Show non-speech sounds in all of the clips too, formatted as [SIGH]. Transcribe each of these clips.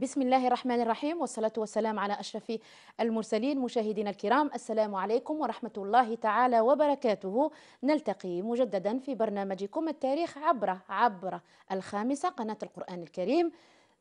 بسم الله الرحمن الرحيم والصلاة والسلام على أشرف المرسلين مشاهدينا الكرام السلام عليكم ورحمة الله تعالى وبركاته نلتقي مجددا في برنامجكم التاريخ عبر عبر الخامسة قناة القرآن الكريم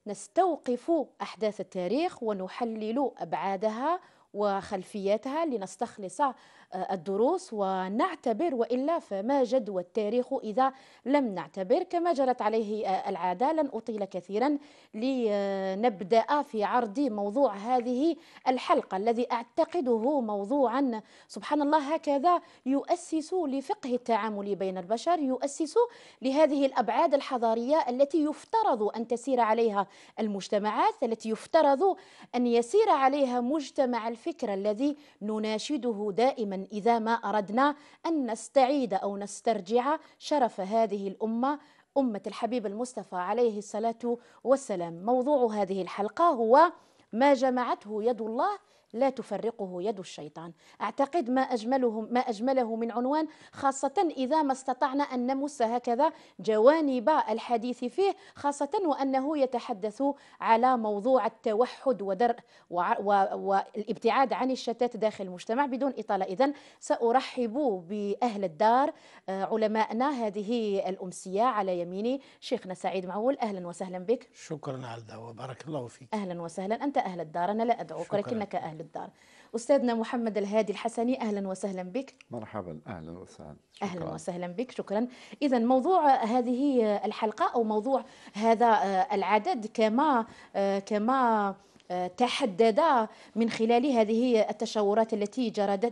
نستوقف أحداث التاريخ ونحلل أبعادها وخلفياتها لنستخلص آه، الدروس ونعتبر وإلا فما جدوى التاريخ إذا لم نعتبر كما جرت عليه آه، العادة لن أطيل كثيرا لنبدأ في عرض موضوع هذه الحلقة الذي أعتقده موضوعا سبحان الله هكذا يؤسس لفقه التعامل بين البشر يؤسس لهذه الأبعاد الحضارية التي يفترض أن تسير عليها المجتمعات التي يفترض أن يسير عليها مجتمع الفكر الذي نناشده دائما إذا ما أردنا أن نستعيد أو نسترجع شرف هذه الأمة أمة الحبيب المصطفى عليه الصلاة والسلام موضوع هذه الحلقة هو ما جمعته يد الله لا تفرقه يد الشيطان أعتقد ما أجمله, ما أجمله من عنوان خاصة إذا ما استطعنا أن نمس هكذا جوانب الحديث فيه خاصة وأنه يتحدث على موضوع التوحد ودرء والابتعاد عن الشتات داخل المجتمع بدون إطالة إذا سأرحب بأهل الدار آه، علمائنا هذه الأمسية على يميني شيخنا سعيد معول أهلا وسهلا بك شكرا على الدعوة بارك الله فيك أهلا وسهلا أنت أهل الدار أنا لا أدعوك لكنك أهل بالدار استاذنا محمد الهادي الحسني اهلا وسهلا بك مرحبا اهلا وسهلا اهلا وسهلا بك شكرا اذا موضوع هذه الحلقه او موضوع هذا العدد كما آه، كما تحدد من خلال هذه التشاورات التي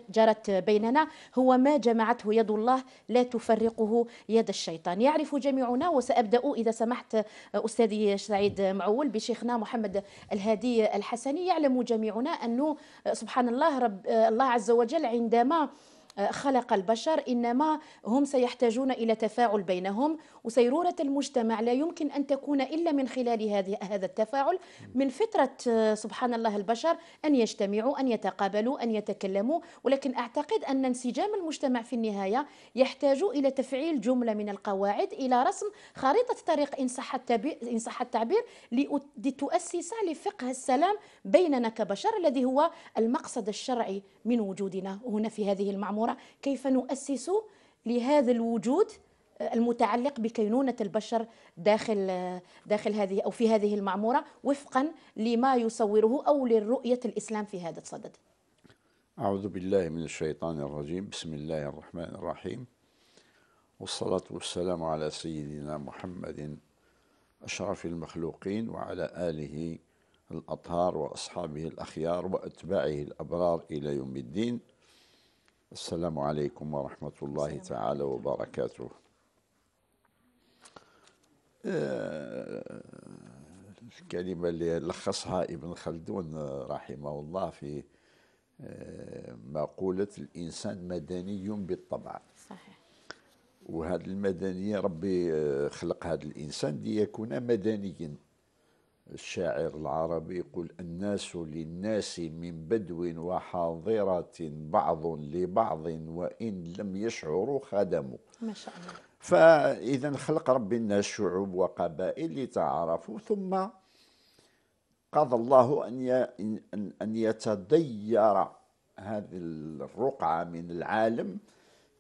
جرت بيننا هو ما جمعته يد الله لا تفرقه يد الشيطان يعرف جميعنا وسأبدأ إذا سمحت أستاذي سعيد معول بشيخنا محمد الهادي الحسني يعلم جميعنا أنه سبحان الله رب الله عز وجل عندما خلق البشر إنما هم سيحتاجون إلى تفاعل بينهم وسيرورة المجتمع لا يمكن أن تكون إلا من خلال هذه هذا التفاعل من فطرة سبحان الله البشر أن يجتمعوا أن يتقابلوا أن يتكلموا ولكن أعتقد أن انسجام المجتمع في النهاية يحتاج إلى تفعيل جملة من القواعد إلى رسم خريطة طريق إن صح إن صح التعبير لتؤسس لفقه السلام بيننا كبشر الذي هو المقصد الشرعي من وجودنا هنا في هذه المعمورة الصورة كيف نؤسس لهذا الوجود المتعلق بكينونة البشر داخل داخل هذه أو في هذه المعمورة وفقا لما يصوره أو لرؤية الإسلام في هذا الصدد أعوذ بالله من الشيطان الرجيم بسم الله الرحمن الرحيم والصلاة والسلام على سيدنا محمد أشرف المخلوقين وعلى آله الأطهار وأصحابه الأخيار وأتباعه الأبرار إلى يوم الدين السلام عليكم ورحمة الله تعالى وبركاته أه، الكلمة اللي لخصها ابن خلدون رحمه الله في أه، مقولة الإنسان مدني بالطبع صحيح وهذا المدنية ربي أه، خلق هذا الإنسان ليكون مدنيا الشاعر العربي يقول الناس للناس من بدو وحاضرة بعض لبعض وإن لم يشعروا خدموا ما شاء الله فإذا خلق ربي الناس شعوب وقبائل لتعارفوا ثم قضى الله أن أن يتدير هذه الرقعة من العالم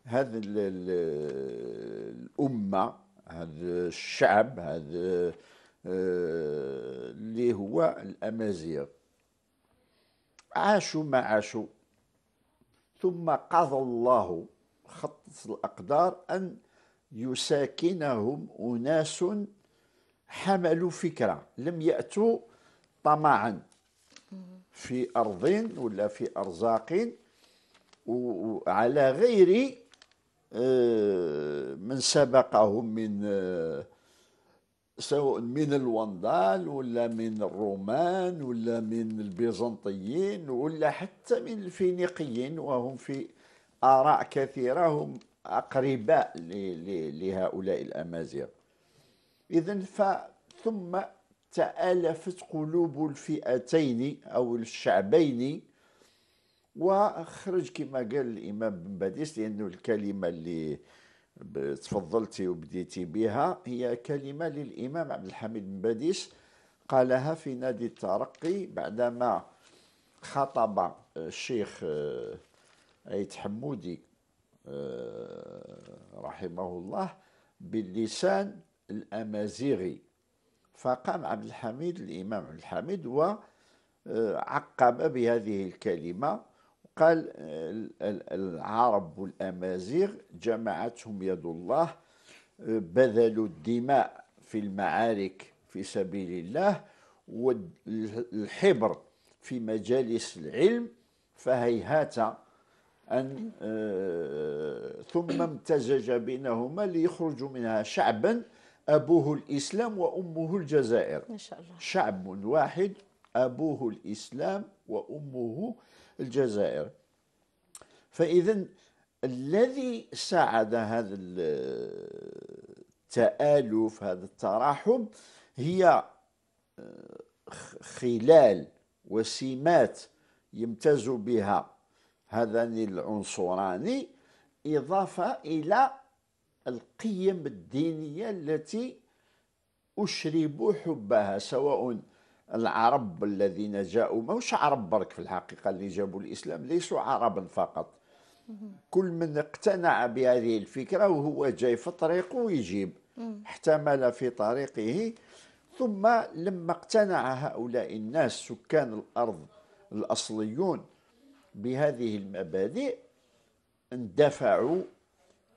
هذه الأمة هذا الشعب هذا اللي هو الامازيغ عاشوا ما عاشوا ثم قضى الله خط الاقدار ان يساكنهم اناس حملوا فكره لم ياتوا طمعا في ارض ولا في ارزاق وعلى غير آه، من سبقهم من آه، سواء من الوندال ولا من الرومان ولا من البيزنطيين ولا حتى من الفينيقيين وهم في آراء كثيرة هم أقرباء لهؤلاء الأمازيغ إذا ثم تآلفت قلوب الفئتين أو الشعبين وخرج كما قال الإمام بن باديس لأنه الكلمة اللي تفضلتي وبديتي بها هي كلمة للإمام عبد الحميد بن باديس قالها في نادي الترقي بعدما خطب آه، الشيخ أيت آه، حمودي آه، رحمه الله باللسان الأمازيغي فقام عبد الحميد الإمام عبد الحميد وعقب بهذه الكلمة قال آه، العرب والأمازيغ جمعتهم يد الله آه، بذلوا الدماء في المعارك في سبيل الله والحبر في مجالس العلم فهيهات أن آه، ثم امتزج بينهما ليخرجوا منها شعبا أبوه الإسلام وأمه الجزائر ما شاء الله شعب واحد أبوه الإسلام وأمه الجزائر فإذا الذي ساعد هذا التآلف هذا التراحم هي آه، خلال وسمات يمتاز بها هذان العنصران إضافة إلى القيم الدينية التي أشرب حبها سواء العرب الذين جاءوا ماهوش عرب برك في الحقيقة اللي جابوا الإسلام ليسوا عربا فقط كل من اقتنع بهذه الفكرة وهو جاي في طريقه يجيب احتمل في طريقه ثم لما اقتنع هؤلاء الناس سكان الأرض الأصليون بهذه المبادئ اندفعوا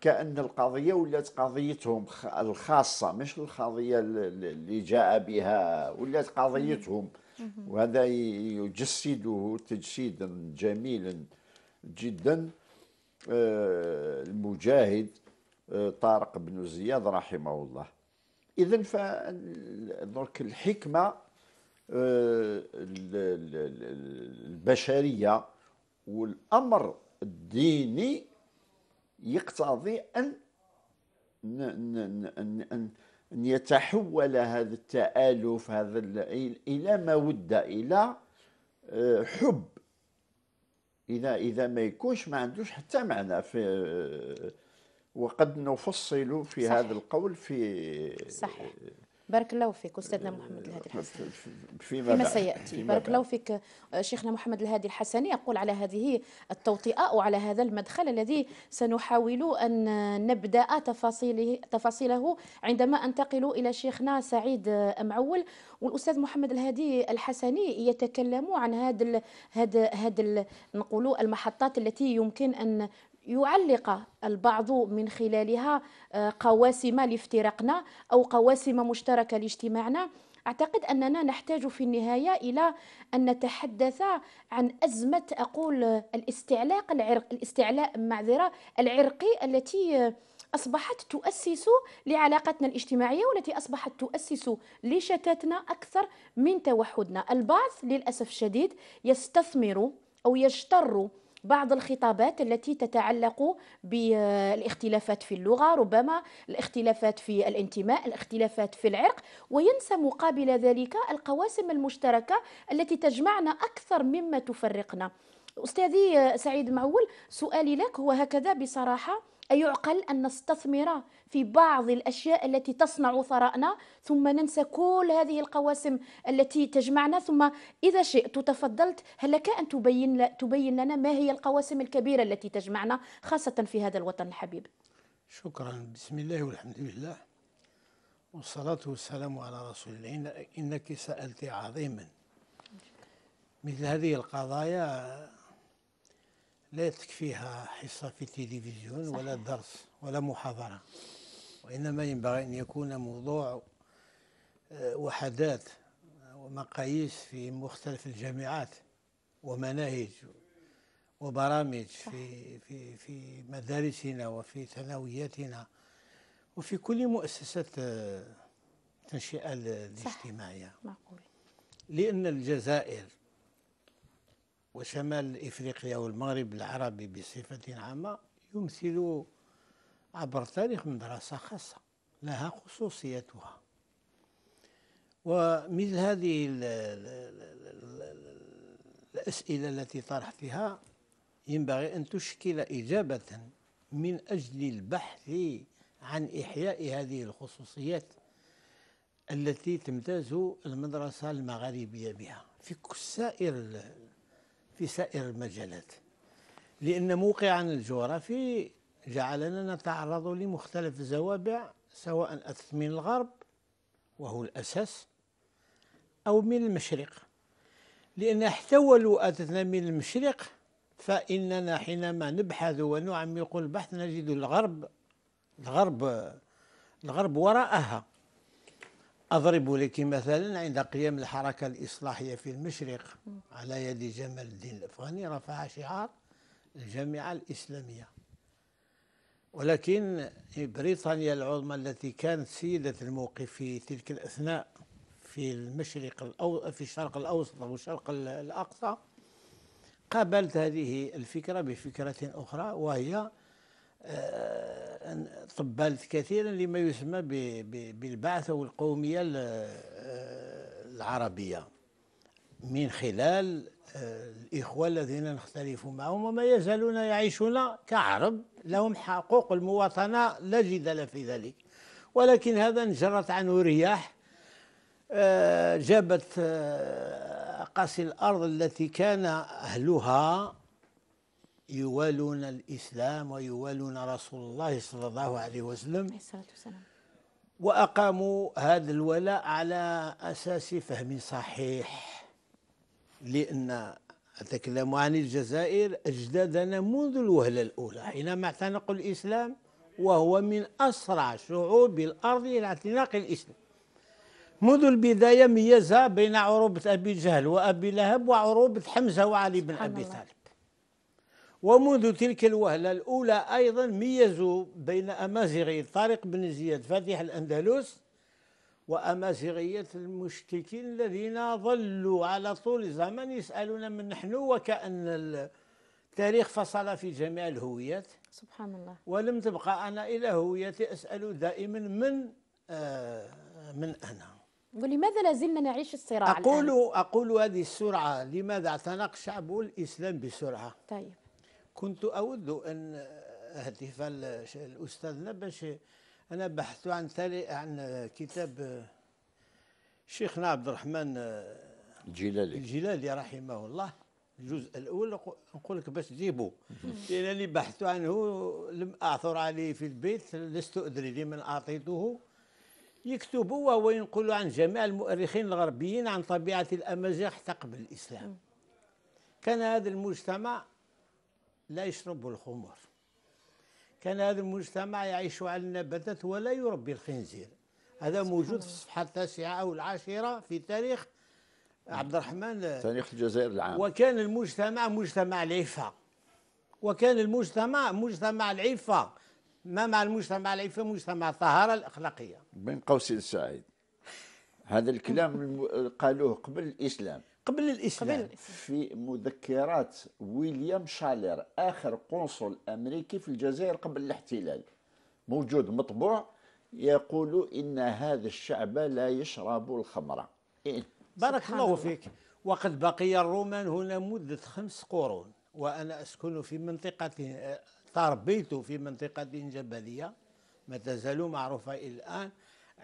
كأن القضية ولات قضيتهم الخاصة مش القضية اللي جاء بها ولات قضيتهم وهذا يجسده تجسيدا جميلا جدا آه، المجاهد آه، طارق بن زياد رحمه الله اذا فدرك الحكمه آه، البشريه والامر الديني يقتضي أن أن أن يتحول هذا التآلف هذا إلى مودة إلى آه، حب إذا إذا ما يكونش ما عندوش حتى معنى في آه، وقد نفصل في صحيح. هذا القول في صحيح بارك الله فيك أستاذنا محمد فيما, فيما سيأتي فيما بارك الله فيك شيخنا محمد الهادي الحسني يقول على هذه التوطئة وعلى هذا المدخل الذي سنحاول أن نبدأ تفاصيله, تفاصيله عندما أنتقل إلى شيخنا سعيد معول والأستاذ محمد الهادي الحسني يتكلم عن هذا هذا هذا نقولوا المحطات التي يمكن أن يعلق البعض من خلالها آه، قواسم لافتراقنا أو قواسم مشتركة لاجتماعنا أعتقد أننا نحتاج في النهاية إلى أن نتحدث عن أزمة أقول الاستعلاق العرق الاستعلاء معذرة العرقي التي أصبحت تؤسس لعلاقتنا الاجتماعية والتي أصبحت تؤسس لشتاتنا أكثر من توحدنا البعض للأسف الشديد يستثمر أو يجتر بعض الخطابات التي تتعلق بالاختلافات في اللغة ربما الاختلافات في الانتماء الاختلافات في العرق وينسى مقابل ذلك القواسم المشتركة التي تجمعنا أكثر مما تفرقنا أستاذي سعيد معول سؤالي لك هو هكذا بصراحة أيعقل أن نستثمر في بعض الأشياء التي تصنع ثراءنا ثم ننسى كل هذه القواسم التي تجمعنا ثم إذا شئت تفضلت هل لك أن تبين, تبين لنا ما هي القواسم الكبيرة التي تجمعنا خاصة في هذا الوطن الحبيب شكرا بسم الله والحمد لله والصلاة والسلام على رسول الله إنك سألت عظيما مثل هذه القضايا لا تكفيها حصة في التلفزيون ولا درس ولا محاضرة وإنما ينبغي أن يكون موضوع آه، وحدات ومقاييس في مختلف الجامعات ومناهج وبرامج في في في مدارسنا وفي ثانوياتنا وفي كل مؤسسات آه، التنشئه الاجتماعيه معقول لان الجزائر وشمال افريقيا والمغرب العربي بصفه عامه يمثل عبر التاريخ مدرسة خاصة لها خصوصيتها ومثل هذه الأسئلة التي طرحتها ينبغي أن تشكل إجابة من أجل البحث عن إحياء هذه الخصوصيات التي تمتاز المدرسة المغاربية بها في سائر في سائر المجالات لأن موقعنا الجغرافي جعلنا نتعرض لمختلف الزوابع سواء أتت من الغرب وهو الأساس أو من المشرق لأن حتى ولو أتتنا من المشرق فإننا حينما نبحث ونعمق البحث نجد الغرب الغرب الغرب وراءها أضرب لك مثلا عند قيام الحركة الإصلاحية في المشرق على يد جمال الدين الأفغاني رفع شعار الجامعة الإسلامية ولكن بريطانيا العظمى التي كانت سيدة الموقف في تلك الأثناء في المشرق الأو في الشرق الأوسط أو الشرق الأقصى قابلت هذه الفكرة بفكرة أخرى وهي آه، طبلت كثيرا لما يسمى بالبعثة القومية آه، العربية من خلال الإخوة الذين نختلف معهم وما يزالون يعيشون كعرب لهم حقوق المواطنة لا جدال في ذلك ولكن هذا انجرت عنه رياح آه، جابت آه، أقاصي الأرض التي كان أهلها يوالون الإسلام ويوالون رسول الله صلى الله عليه وسلم وأقاموا هذا الولاء على أساس فهم صحيح لأن أتكلم عن الجزائر أجدادنا منذ الوهلة الأولى حينما اعتنقوا الإسلام وهو من أسرع شعوب الأرض إلى اعتناق الإسلام منذ البداية ميز بين عروبة أبي جهل وأبي لهب وعروبة حمزة وعلي بن أبي الله. طالب ومنذ تلك الوهلة الأولى أيضا ميزوا بين أمازيغي طارق بن زياد فاتح الأندلس وأمازيغية المشتكين الذين ظلوا على طول الزمن يسألون من نحن وكأن التاريخ فصل في جميع الهويات سبحان الله ولم تبقى أنا إلى هويتي أسأل دائما من آه من أنا ولماذا لازلنا نعيش الصراع أقول الآن؟ أقول هذه السرعة لماذا اعتنق شعب الإسلام بسرعة طيب كنت أود أن أهدف الأستاذ باش أنا بحثت عن تالي عن كتاب شيخنا عبد الرحمن الجلالي الجلالي رحمه الله الجزء الأول نقول لك باش تجيبه لأنني بحثت عنه لم أعثر عليه في البيت لست أدري لمن أعطيته يكتب وهو ينقل عن جميع المؤرخين الغربيين عن طبيعة الأمازيغ حتى قبل الإسلام كان هذا المجتمع لا يشرب الخمر كان هذا المجتمع يعيش على النباتات ولا يربي الخنزير هذا موجود في الصفحة التاسعة أو العاشرة في تاريخ عبد الرحمن تاريخ الجزائر العام وكان المجتمع مجتمع العفة وكان المجتمع مجتمع العفة ما مع المجتمع العفة مجتمع الطهارة الأخلاقية بين قوسين سعيد هذا الكلام [LAUGHS] قالوه قبل الإسلام قبل الاسلام قبل الإسلام. في مذكرات ويليام شالير اخر قنصل امريكي في الجزائر قبل الاحتلال موجود مطبوع يقول ان هذا الشعب لا يشرب الخمر إيه؟ بارك الله فيك وقد بقي الرومان هنا مده خمس قرون وانا اسكن في منطقه تربيت آه، في منطقه جبليه ما تزال معروفه الان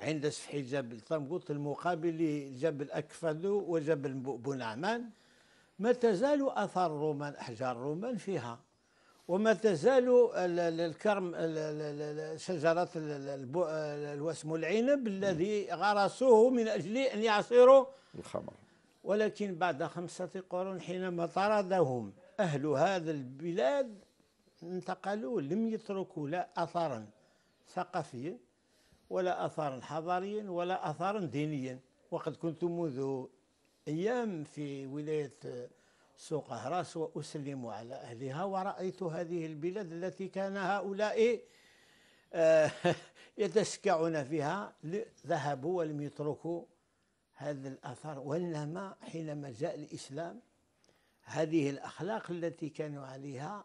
عند سفحي جبل طنبوط المقابل لجبل أكفد وجبل بو ما تزال أثار الرومان أحجار الرومان فيها وما تزال الكرم شجرة الوسم العنب الذي غرسوه من أجل أن يعصروا الخمر ولكن بعد خمسة قرون حينما طردهم أهل هذا البلاد انتقلوا لم يتركوا لا أثرا ثقافيا ولا اثارا حضاريا ولا اثارا دينيا وقد كنت منذ أيام في ولاية سوق هراس وأسلم على أهلها ورأيت هذه البلاد التي كان هؤلاء آه، [LAUGHS] يتشكعون فيها ذهبوا ولم يتركوا هذا الاثار وإنما حينما جاء الإسلام هذه الأخلاق التي كانوا عليها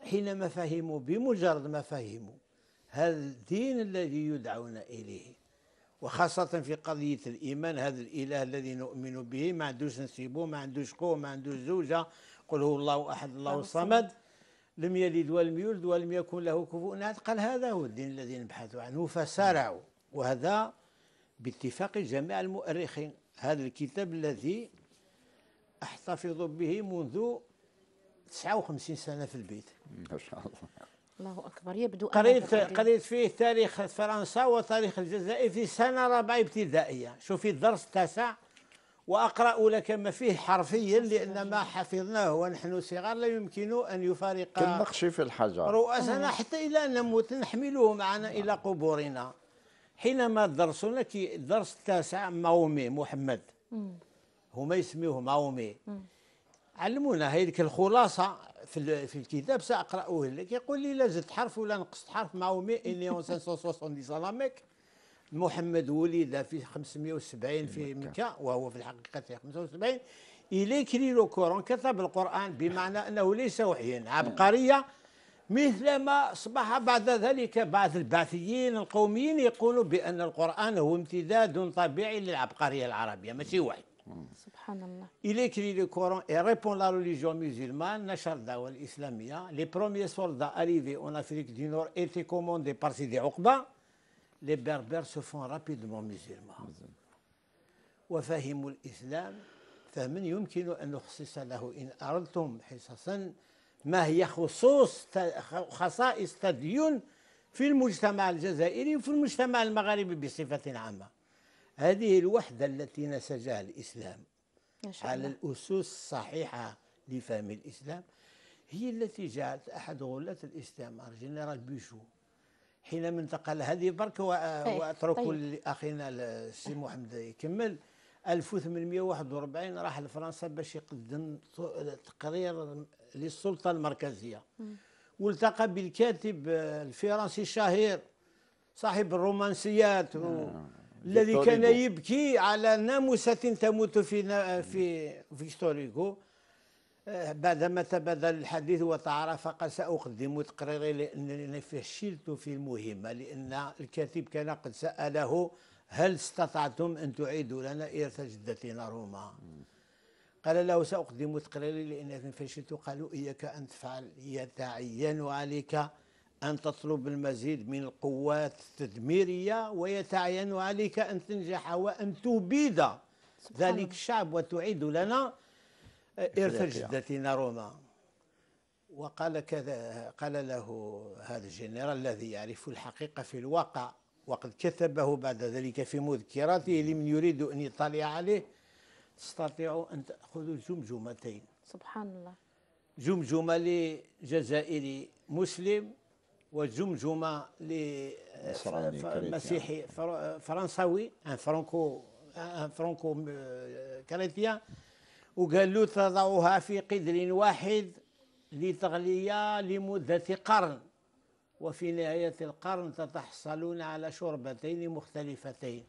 حينما فهموا بمجرد ما فهموا هذا الدين الذي يدعون إليه وخاصة في قضية الإيمان هذا الإله الذي نؤمن به ما عندوش نسيبه ما عندوش قوة ما عندوش زوجة قل هو الله أحد الله الصمد لم يلد ولم يولد ولم يكن له كفوا أحد قال هذا هو الدين الذي نبحث عنه فسارعوا وهذا باتفاق جميع المؤرخين هذا الكتاب الذي أحتفظ به منذ 59 سنة في البيت ما شاء الله الله اكبر يبدو قريت قريت فيه تاريخ فرنسا وتاريخ الجزائر في سنه رابعه ابتدائيه شوفي الدرس التاسع واقرا لك ما فيه حرفيا لان ما حفظناه ونحن صغار لا يمكن ان يفارق كالنقش في الحجر رؤسنا حتى الى ان نموت نحمله معنا نعم. الى قبورنا حينما درسنا كي الدرس التاسع ماومي محمد هما يسميوه ماومي علمونا هذيك الخلاصه في في الكتاب ساقراه لك يقول لي لا زدت حرف ولا نقصت حرف مع 1570 سلامك محمد ولد في 570 في مكه وهو في الحقيقه في 75 كري لو كورون كتب القران بمعنى انه ليس وحيا عبقريه مثل ما أصبح بعد ذلك بعض البعثيين القوميين يقولوا بأن القرآن هو امتداد طبيعي للعبقرية العربية ماشي وحي Il écrit le Coran et répond la religion musulmane, l'islamia Les premiers soldats arrivés en Afrique du Nord étaient commandés par Sidi Oqba Les Berbères se font rapidement musulmans. وفهموا الإسلام فمن يمكن أن نخصص له إن أردتم حصصا ما هي خصوص خصائص تدين في المجتمع الجزائري وفي المجتمع المغربي بصفة عامة هذه الوحدة التي نسجها الإسلام على الأسس الصحيحة لفهم الإسلام هي التي جعلت أحد غلاة الإسلام الجنرال بيشو حينما انتقل هذه برك آه، واترك طيب. لاخينا السي محمد يكمل 1841 راح لفرنسا باش يقدم تقرير للسلطه المركزيه والتقى بالكاتب آه، الفرنسي الشهير صاحب الرومانسيات و آه. الذي كان يبكي على ناموسة تموت في في فيكتور هيغو آه، بعدما تبادل الحديث وتعرف قال سأقدم تقريري لأنني فشلت في المهمة لأن الكاتب كان قد سأله هل استطعتم أن تعيدوا لنا إرث جدتنا روما قال له سأقدم تقريري لأنني فشلت قالوا إياك أن تفعل يتعين عليك أن تطلب المزيد من القوات التدميرية ويتعين عليك أن تنجح وأن تبيد ذلك الشعب وتعيد لنا آه، إرث جدتنا روما وقال كذا قال له هذا الجنرال الذي يعرف الحقيقة في الواقع وقد كتبه بعد ذلك في مذكراته لمن يريد أن يطلع عليه تستطيع أن تأخذ جمجمتين سبحان الله جمجمة لجزائري مسلم وجمجمه لمسيحي فرنساوي ان فرانكو ان فرانكو كاريتيان وقال له تضعها في قدر واحد لتغلية لمدة قرن وفي نهاية القرن تتحصلون على شربتين مختلفتين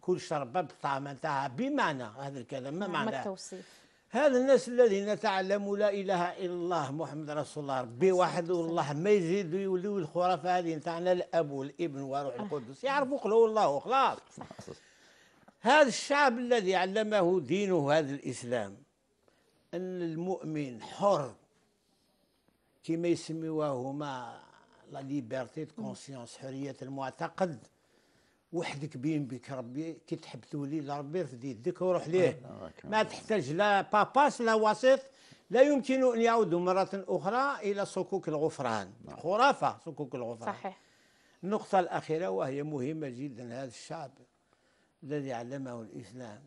كل شربة بطعمتها تاعها بمعنى هذا الكلام ما معنى التوصيف هذا الناس الذين تعلموا لا اله الا الله محمد رسول الله ربي واحد والله ما يزيدوا يوليو الخرافه هذه نتاعنا الاب والابن وروح القدس يعرفوا قل هو الله وخلاص هذا الشعب الذي علمه دينه هذا الاسلام ان المؤمن حر كما يسميوها هما لا ليبرتي دو كونسيونس حريه المعتقد وحدك بين بك ربي كي تحب تولي لربي في يدك وروح ليه ما تحتاج لا باباس لا وسيط لا يمكن ان يعودوا مره اخرى الى صكوك الغفران خرافه صكوك الغفران صحيح النقطه الاخيره وهي مهمه جدا هذا الشعب الذي علمه الاسلام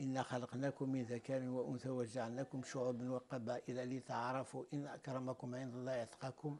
انا خلقناكم من ذكر وانثى وجعلناكم شعوبا وقبائل لتعارفوا ان اكرمكم عند الله اتقاكم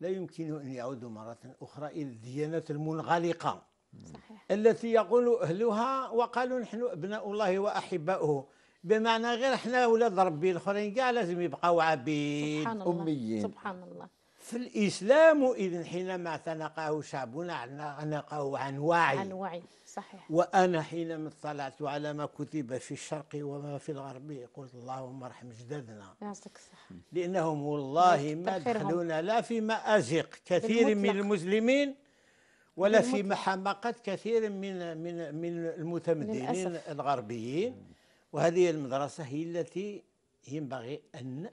لا يمكن ان يعودوا مره اخرى الى الديانات المنغلقه صحيح. التي يقول أهلها وقالوا نحن أبناء الله وأحباؤه بمعنى غير احنا ولاد ربي الاخرين كاع لازم يبقاو عبيد سبحان الله. اميين سبحان الله في الاسلام اذا حينما اعتنقه شعبنا اعتنقه عن وعي عن وعي صحيح وانا حينما اطلعت على ما كتب في الشرق وما في الغرب قلت اللهم ارحم جدادنا يعطيك الصحه لانهم والله ما دخلونا لا في مازق كثير بالمطلق. من المسلمين ولا في محمقات كثير من من من المتمدنين الغربيين وهذه المدرسة هي التي ينبغي أن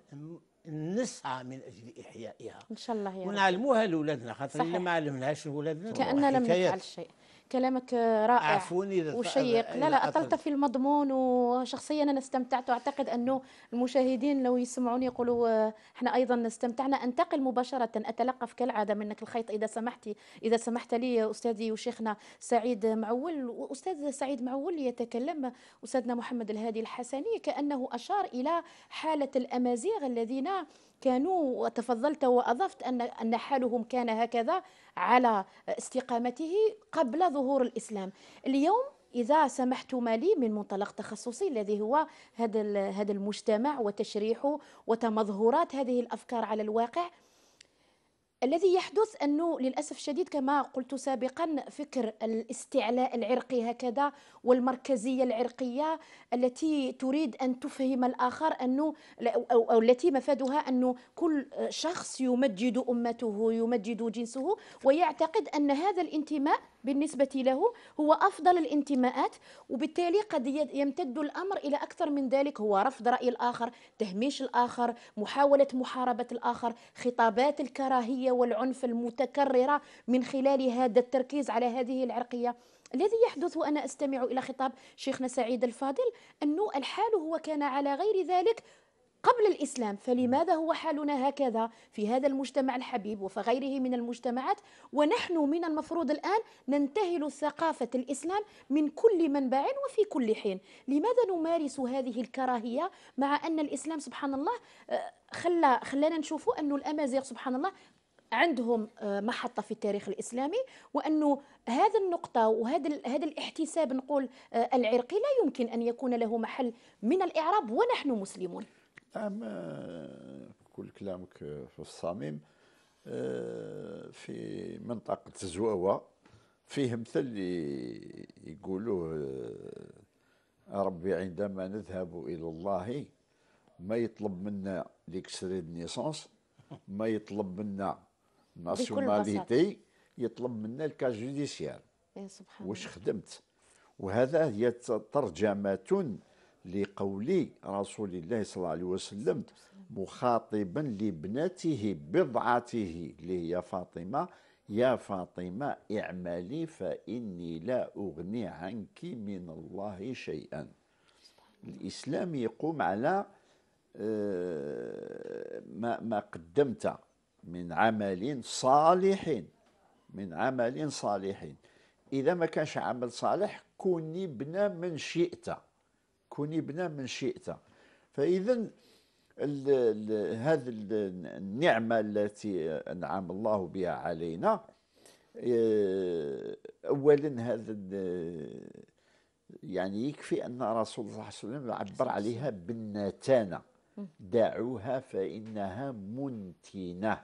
نسعى من اجل احيائها ان شاء الله يا ونعلموها لاولادنا خاطر اللي ما علمناهاش لاولادنا كاننا لم نفعل شيء كلامك رائع عفوني وشيق لا لا أطلت في المضمون وشخصيا أنا استمتعت وأعتقد أنه المشاهدين لو يسمعوني يقولوا آه، احنا أيضا استمتعنا أنتقل مباشرة أتلقف كالعادة منك الخيط إذا سمحتي إذا سمحت لي أستاذي وشيخنا سعيد معول وأستاذ سعيد معول يتكلم أستاذنا محمد الهادي الحسني كأنه أشار إلى حالة الأمازيغ الذين كانوا وتفضلت واضفت ان ان حالهم كان هكذا على استقامته قبل ظهور الاسلام اليوم اذا سمحتم لي من منطلق تخصصي الذي هو هذا هذا المجتمع وتشريحه وتمظهرات هذه الافكار على الواقع الذي يحدث انه للاسف الشديد كما قلت سابقا فكر الاستعلاء العرقي هكذا والمركزيه العرقيه التي تريد ان تفهم الاخر انه او التي مفادها انه كل شخص يمجد امته يمجد جنسه ويعتقد ان هذا الانتماء بالنسبة له هو أفضل الانتماءات وبالتالي قد يمتد الأمر إلى أكثر من ذلك هو رفض رأي الآخر تهميش الآخر محاولة محاربة الآخر خطابات الكراهية والعنف المتكررة من خلال هذا التركيز على هذه العرقية الذي يحدث وأنا أستمع إلى خطاب شيخنا سعيد الفاضل أنه الحال هو كان على غير ذلك قبل الإسلام فلماذا هو حالنا هكذا في هذا المجتمع الحبيب وفغيره من المجتمعات ونحن من المفروض الآن ننتهل ثقافة الإسلام من كل منبع وفي كل حين لماذا نمارس هذه الكراهية مع أن الإسلام سبحان الله آه، خلى خلانا نشوف أن الأمازيغ سبحان الله عندهم آه، محطه في التاريخ الاسلامي وانه هذا النقطه وهذا هذا الاحتساب نقول آه، العرقي لا يمكن ان يكون له محل من الاعراب ونحن مسلمون نعم كل كلامك في الصميم آه، في منطقة زواوة فيه مثل يقولوه آه، ربي عندما نذهب إلى الله ما يطلب منا ليكسري نيسونس ما يطلب منا ناسيوناليتي يطلب منا الكا جوديسيار إيه، واش خدمت وهذا هي ترجمة لقول رسول الله صلى الله عليه وسلم مخاطبا لابنته بضعته اللي هي فاطمه يا فاطمه اعملي فاني لا اغني عنك من الله شيئا الاسلام يقوم على آه، ما ما قدمت من عمل صالح من عمل صالح اذا ما كانش عمل صالح كوني ابن من شئت كن ابنا من شئت فاذا هذه النعمه التي انعم الله بها علينا آه، اولا هذا يعني يكفي ان رسول الله صلى الله عليه وسلم عبر عليها بالنتانه دعوها فانها منتنه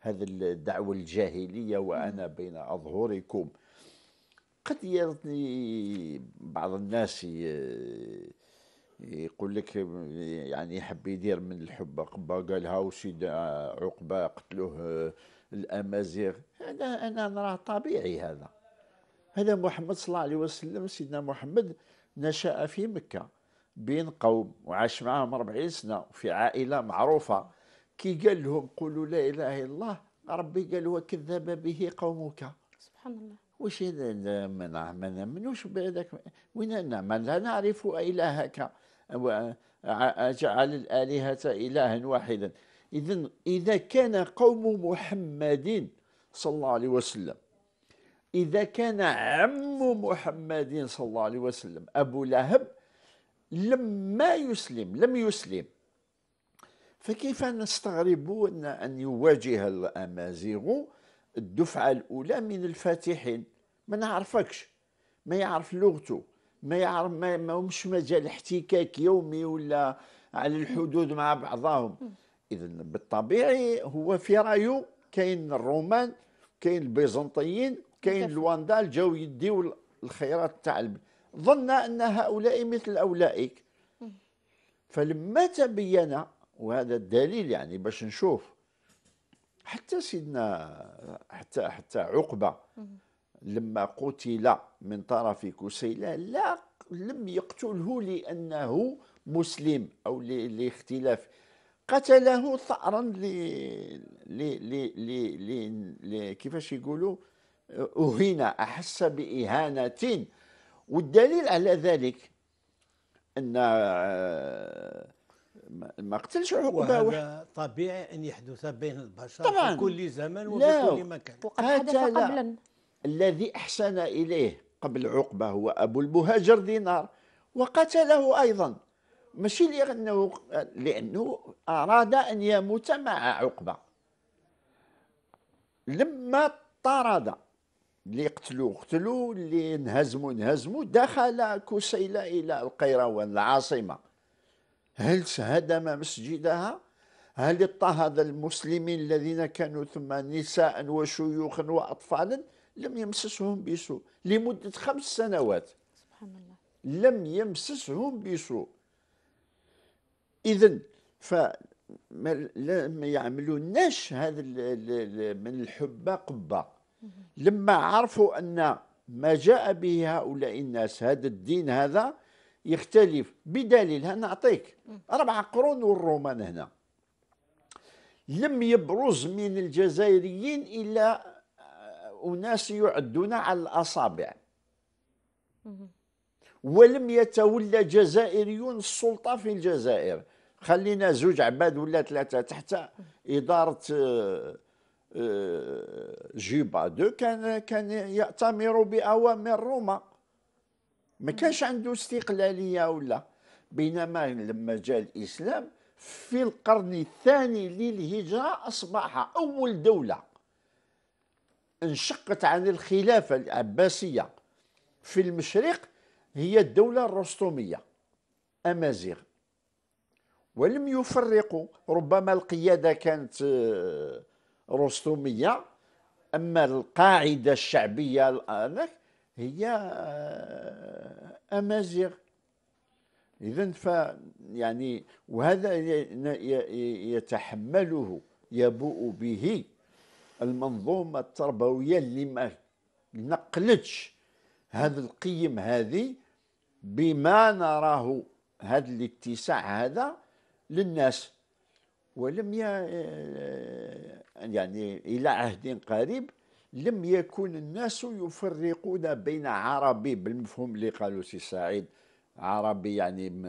هذه الدعوه الجاهليه وانا بين اظهركم قد يرضي بعض الناس يقول لك يعني يحب يدير من الحب عقبه قالها وسيد آه، عقبه قتلوه آه، الامازيغ هذا انا نراه طبيعي هذا هذا محمد صلى الله عليه وسلم سيدنا محمد نشا في مكه بين قوم وعاش معهم 40 سنه في عائله معروفه كي قال لهم قولوا لا اله الا الله ربي قال وكذب به قومك سبحان الله وش من من منوش بهذاك وين نعمل لا نعرف إلهك أجعل الآلهة إلها واحدا إذا إذا كان قوم محمد صلى الله عليه وسلم إذا كان عم محمد صلى الله عليه وسلم أبو لهب لما يسلم لم يسلم فكيف نستغرب أن, أن يواجه الأمازيغ الدفعة الأولى من الفاتحين ما نعرفكش ما يعرف لغته ما يعرف ما, ما مش مجال احتكاك يومي ولا على الحدود مع بعضهم إذا بالطبيعي هو في رأيه كاين الرومان كاين البيزنطيين كاين الواندال جاو يديو الخيرات تاع ظن أن هؤلاء مثل أولئك فلما تبين وهذا الدليل يعني باش نشوف حتى سيدنا حتى حتى عقبه لما قتل من طرف كسيله لا لم يقتله لانه مسلم او لاختلاف قتله ثأرا ل ل ل ل كيفاش يقولوا أهين أحس بإهانة والدليل على ذلك أن آه، ما قتلش عقبه وهذا طبيعي ان يحدث بين البشر طبعا في كل زمان وفي كل مكان وقد حدث قبلا الذي احسن اليه قبل عقبه هو ابو المهاجر دينار وقتله ايضا ماشي لانه لانه اراد ان يموت مع عقبه لما طرد اللي قتلوا قتلوا اللي انهزموا انهزموا دخل كسيلة إلى القيروان العاصمة هل هدم مسجدها هل اضطهد المسلمين الذين كانوا ثم نساء وشيوخا وأطفالا لم يمسسهم بسوء لمدة خمس سنوات سبحان الله لم يمسسهم بسوء إذا ف ما نش هذا من الحبة قبة لما عرفوا أن ما جاء به هؤلاء الناس هذا الدين هذا يختلف بدليل هنا نعطيك أربع قرون والرومان هنا لم يبرز من الجزائريين إلا أناس يعدون على الأصابع ولم يتولى جزائريون السلطة في الجزائر خلينا زوج عباد ولا ثلاثة تحت إدارة آه، آه، جيبا دو كان كان يأتمر بأوامر روما ما كانش عنده استقلاليه ولا بينما لما جاء الاسلام في القرن الثاني للهجره اصبح اول دوله انشقت عن الخلافه العباسيه في المشرق هي الدوله الرستوميه امازيغ ولم يفرقوا ربما القياده كانت آه، رستوميه اما القاعده الشعبيه هي آه، امازيغ اذا ف يعني وهذا يتحمله يبوء به المنظومه التربويه اللي ما نقلتش هذا القيم هذه بما نراه هذا الاتساع هذا للناس ولم آه، يعني الى عهد قريب لم يكن الناس يفرقون بين عربي بالمفهوم اللي قالوا سي سعيد عربي يعني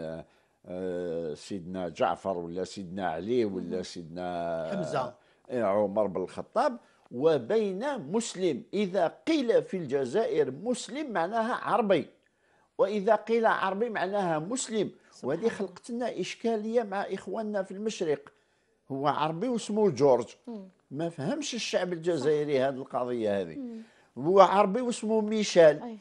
آه، سيدنا جعفر ولا سيدنا علي ولا سيدنا حمزه آه، عمر بن الخطاب وبين مسلم إذا قيل في الجزائر مسلم معناها عربي وإذا قيل عربي معناها مسلم وهذه خلقت لنا إشكالية مع إخواننا في المشرق هو عربي واسمه جورج ما فهمش الشعب الجزائري هذه القضيه هذه هو عربي واسمه ميشيل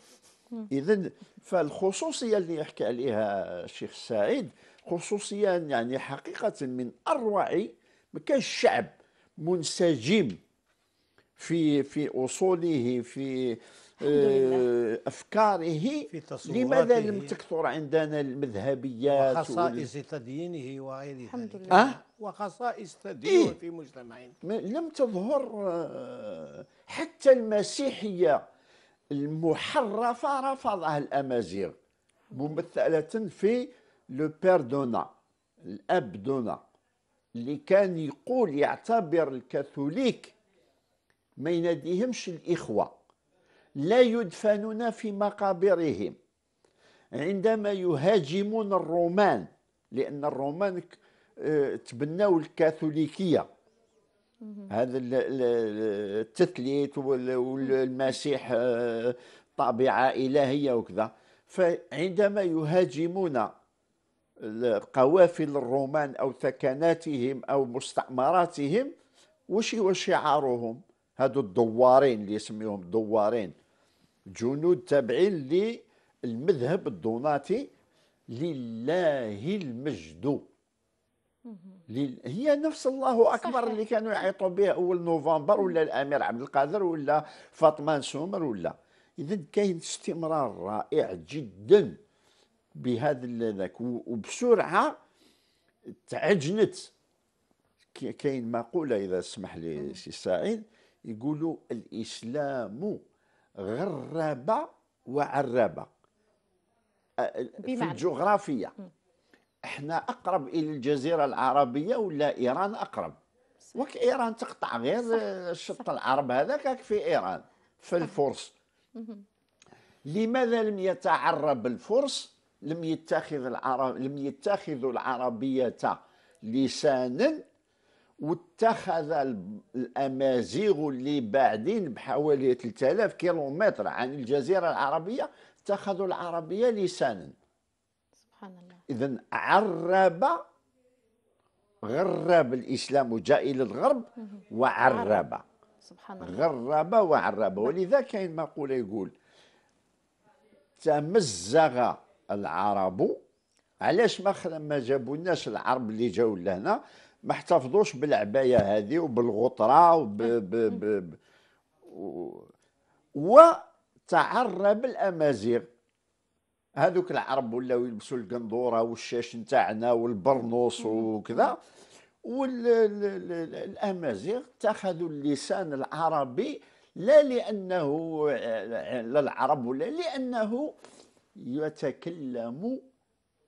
اذا فالخصوصيه اللي يحكي عليها الشيخ سعيد خصوصيه يعني حقيقه من اروع ما كانش شعب منسجم في في اصوله في آه، افكاره في لماذا لم تكثر عندنا المذهبيات وخصائص تدينه وغير ذلك أه؟ وخصائص تدينه إيه؟ في مجتمعنا لم تظهر آه، حتى المسيحيه المحرفه رفضها الامازيغ ممثله في لو بير دونا الاب دونا اللي كان يقول يعتبر الكاثوليك ما يناديهمش الاخوه لا يدفنون في مقابرهم عندما يهاجمون الرومان لأن الرومان آه، تبنوا الكاثوليكية هذا التثليث والمسيح آه، طبيعة إلهية وكذا فعندما يهاجمون قوافل الرومان أو ثكناتهم أو مستعمراتهم وش هو شعارهم هادو الدوارين اللي يسميهم دوارين جنود تابعين للمذهب الدوناتي لله المجد هي نفس الله اكبر صحيح. اللي كانوا يعيطوا به اول نوفمبر ولا الامير عبد القادر ولا فاطمه سومر ولا اذا كاين استمرار رائع جدا بهذا ذاك وبسرعه تعجنت كاين مقوله اذا سمح لي سي سعيد يقولوا الاسلام غرابه وعرابه في الجغرافيه احنا اقرب الى الجزيره العربيه ولا ايران اقرب وك ايران تقطع غير الشط العرب هذاك في ايران في الفرس لماذا لم يتعرب الفرس لم يتخذ العرب لم يتخذوا العربيه لسانا واتخذ الامازيغ اللي بعدين بحوالي 3000 كيلومتر عن الجزيره العربيه اتخذوا العربيه لسانا سبحان الله اذا عرب غرب الاسلام وجاء الى الغرب وعرب سبحان الله غرب وعرب ولذا كاين مقوله يقول تمزغ العرب علاش ما ما جابولناش العرب اللي جاوا لهنا ما احتفظوش بالعبايه هذه وبالغطره وب ب ب و... وتعرب الامازيغ هذوك العرب ولاو يلبسوا القندوره والشاش نتاعنا والبرنوس وكذا والامازيغ اتخذوا اللسان العربي لا لانه للعرب ولا لانه يتكلم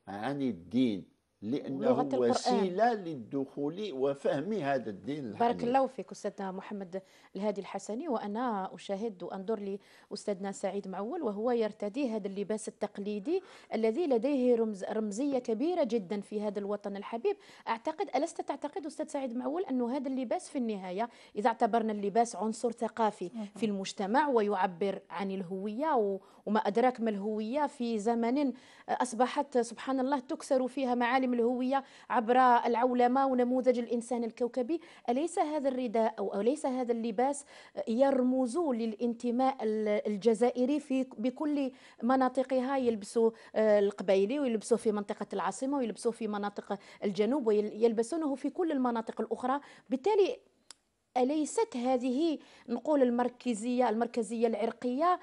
عن الدين لانه وسيله للدخول وفهم هذا الدين الحنيف. بارك الله فيك استاذنا محمد الهادي الحسني وانا اشاهد وانظر لي استاذنا سعيد معول وهو يرتدي هذا اللباس التقليدي الذي لديه رمز رمزيه كبيره جدا في هذا الوطن الحبيب اعتقد الست تعتقد استاذ سعيد معول انه هذا اللباس في النهايه اذا اعتبرنا اللباس عنصر ثقافي في المجتمع ويعبر عن الهويه وما ادراك ما الهويه في زمن اصبحت سبحان الله تكسر فيها معالم تعليم الهوية عبر العولمة ونموذج الإنسان الكوكبي أليس هذا الرداء أو أليس هذا اللباس يرمز للانتماء الجزائري في بكل مناطقها يلبسوا آه، القبيلي ويلبسوا في منطقة العاصمة ويلبسوا في مناطق الجنوب ويلبسونه في كل المناطق الأخرى بالتالي أليست هذه نقول المركزية المركزية العرقية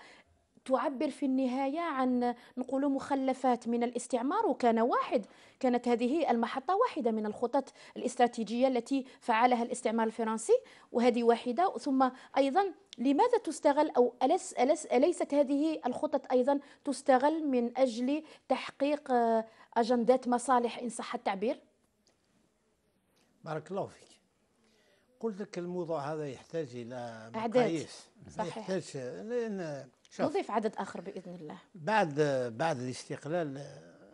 تعبر في النهاية عن نقول مخلفات من الاستعمار وكان واحد كانت هذه المحطة واحدة من الخطط الاستراتيجية التي فعلها الاستعمار الفرنسي وهذه واحدة ثم أيضا لماذا تستغل أو أليس أليس أليست هذه الخطط أيضا تستغل من أجل تحقيق آه، أجندات مصالح إن صح التعبير؟ بارك الله فيك قلت لك الموضوع هذا يحتاج إلى مقاييس صحيح يحتاج لأن شوف. نضيف عدد اخر باذن الله بعد بعد الاستقلال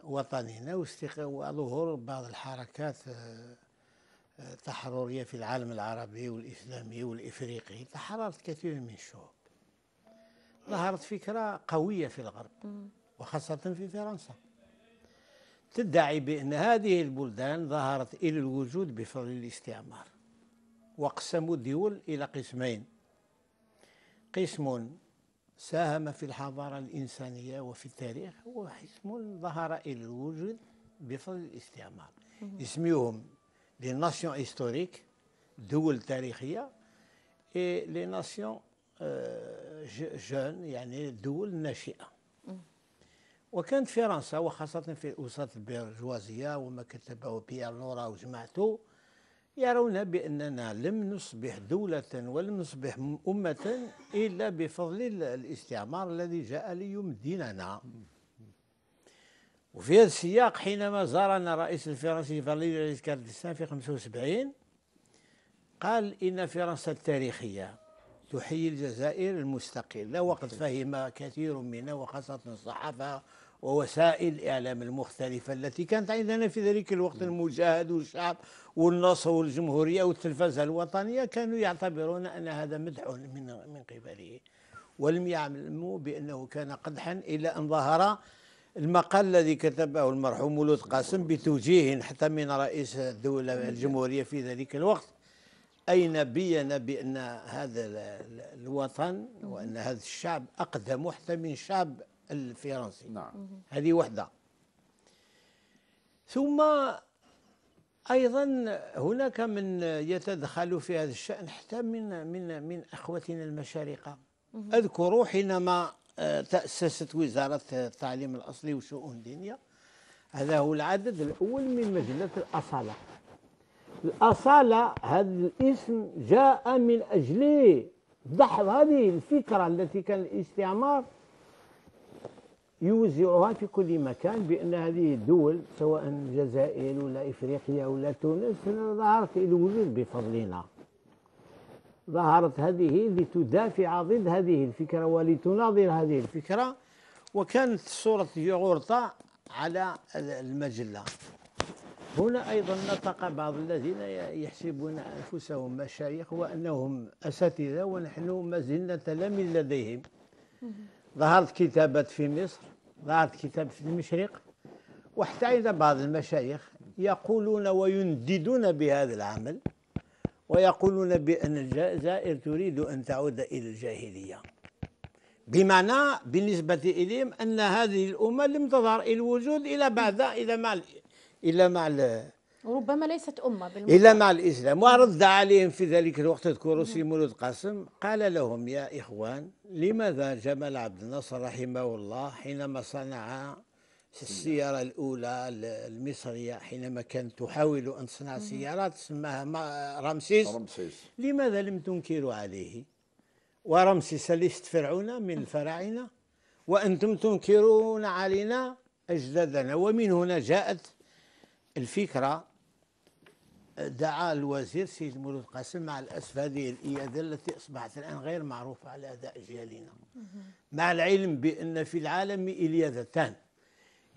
وطننا وظهور بعض الحركات التحرريه آه، آه، في العالم العربي والاسلامي والافريقي تحررت كثير من الشعوب ظهرت فكره قويه في الغرب وخاصه في فرنسا تدعي بان هذه البلدان ظهرت الى الوجود بفضل الاستعمار وقسموا الدول الى قسمين قسم ساهم في الحضارة الإنسانية وفي التاريخ هو اسم ظهر إلى الوجود بفضل الاستعمار اسميهم لي ناسيون هيستوريك دول تاريخية إي لي ناسيون آه، جون يعني دول ناشئة وكانت فرنسا وخاصة في الأوساط البرجوازية وما كتبه بيير نورا وجماعته يرون بأننا لم نصبح دولة ولم نصبح أمة إلا بفضل الاستعمار الذي جاء ليمدننا وفي هذا السياق حينما زارنا الرئيس الفرنسي فاليري الكاردستان في 75 قال إن فرنسا التاريخية تحيي الجزائر المستقلة وقد فهم كثير منا وخاصة الصحافة ووسائل الاعلام المختلفة التي كانت عندنا في ذلك الوقت المجاهد والشعب والنصر والجمهورية والتلفزة الوطنية كانوا يعتبرون أن هذا مدح من من قبله ولم يعلموا بأنه كان قدحا إلا أن ظهر المقال الذي كتبه المرحوم مولود قاسم بتوجيه حتى من رئيس الدولة الجمهورية في ذلك الوقت أين بين بأن هذا الوطن وأن هذا الشعب أقدم حتى من شعب الفرنسي نعم هذه وحده ثم ايضا هناك من يتدخل في هذا الشان حتى من من من اخوتنا المشارقه اذكر حينما آه، تاسست وزاره التعليم الاصلي وشؤون دينيه هذا هو العدد الاول من مجله الاصاله الاصاله هذا الاسم جاء من اجل دحض هذه الفكره التي كان الاستعمار يوزعها في كل مكان بأن هذه الدول سواء الجزائر ولا إفريقيا ولا تونس ظهرت إلى الوجود بفضلنا ظهرت هذه لتدافع ضد هذه الفكرة ولتناظر هذه الفكرة وكانت صورة يغورطا على المجلة هنا أيضا نطق بعض الذين يحسبون أنفسهم مشايخ وأنهم أساتذة ونحن ما زلنا تلاميذ لديهم ظهرت كتابات في مصر ظهرت كتاب في المشرق وحتى عند بعض المشايخ يقولون وينددون بهذا العمل ويقولون بأن الجزائر تريد أن تعود إلى الجاهلية بمعنى بالنسبة إليهم أن هذه الأمة لم تظهر إلى الوجود إلا بعد إلى مع إلى مع وربما ليست أمة بالمطلع. إلا مع الإسلام ورد عليهم في ذلك الوقت سي سيمون نعم. القاسم قال لهم يا إخوان لماذا جمال عبد الناصر رحمه الله حينما صنع السيارة الأولى المصرية حينما كانت تحاول أن تصنع سيارات سماها رمسيس, رمسيس لماذا لم تنكروا عليه ورمسيس ليست فرعون من الفراعنة أه. وأنتم تنكرون علينا أجدادنا ومن هنا جاءت الفكرة دعا الوزير سيد مولود قاسم مع الأسف هذه الإيادة التي أصبحت الآن غير معروفة على أداء أجيالنا مع العلم بأن في العالم إليادتان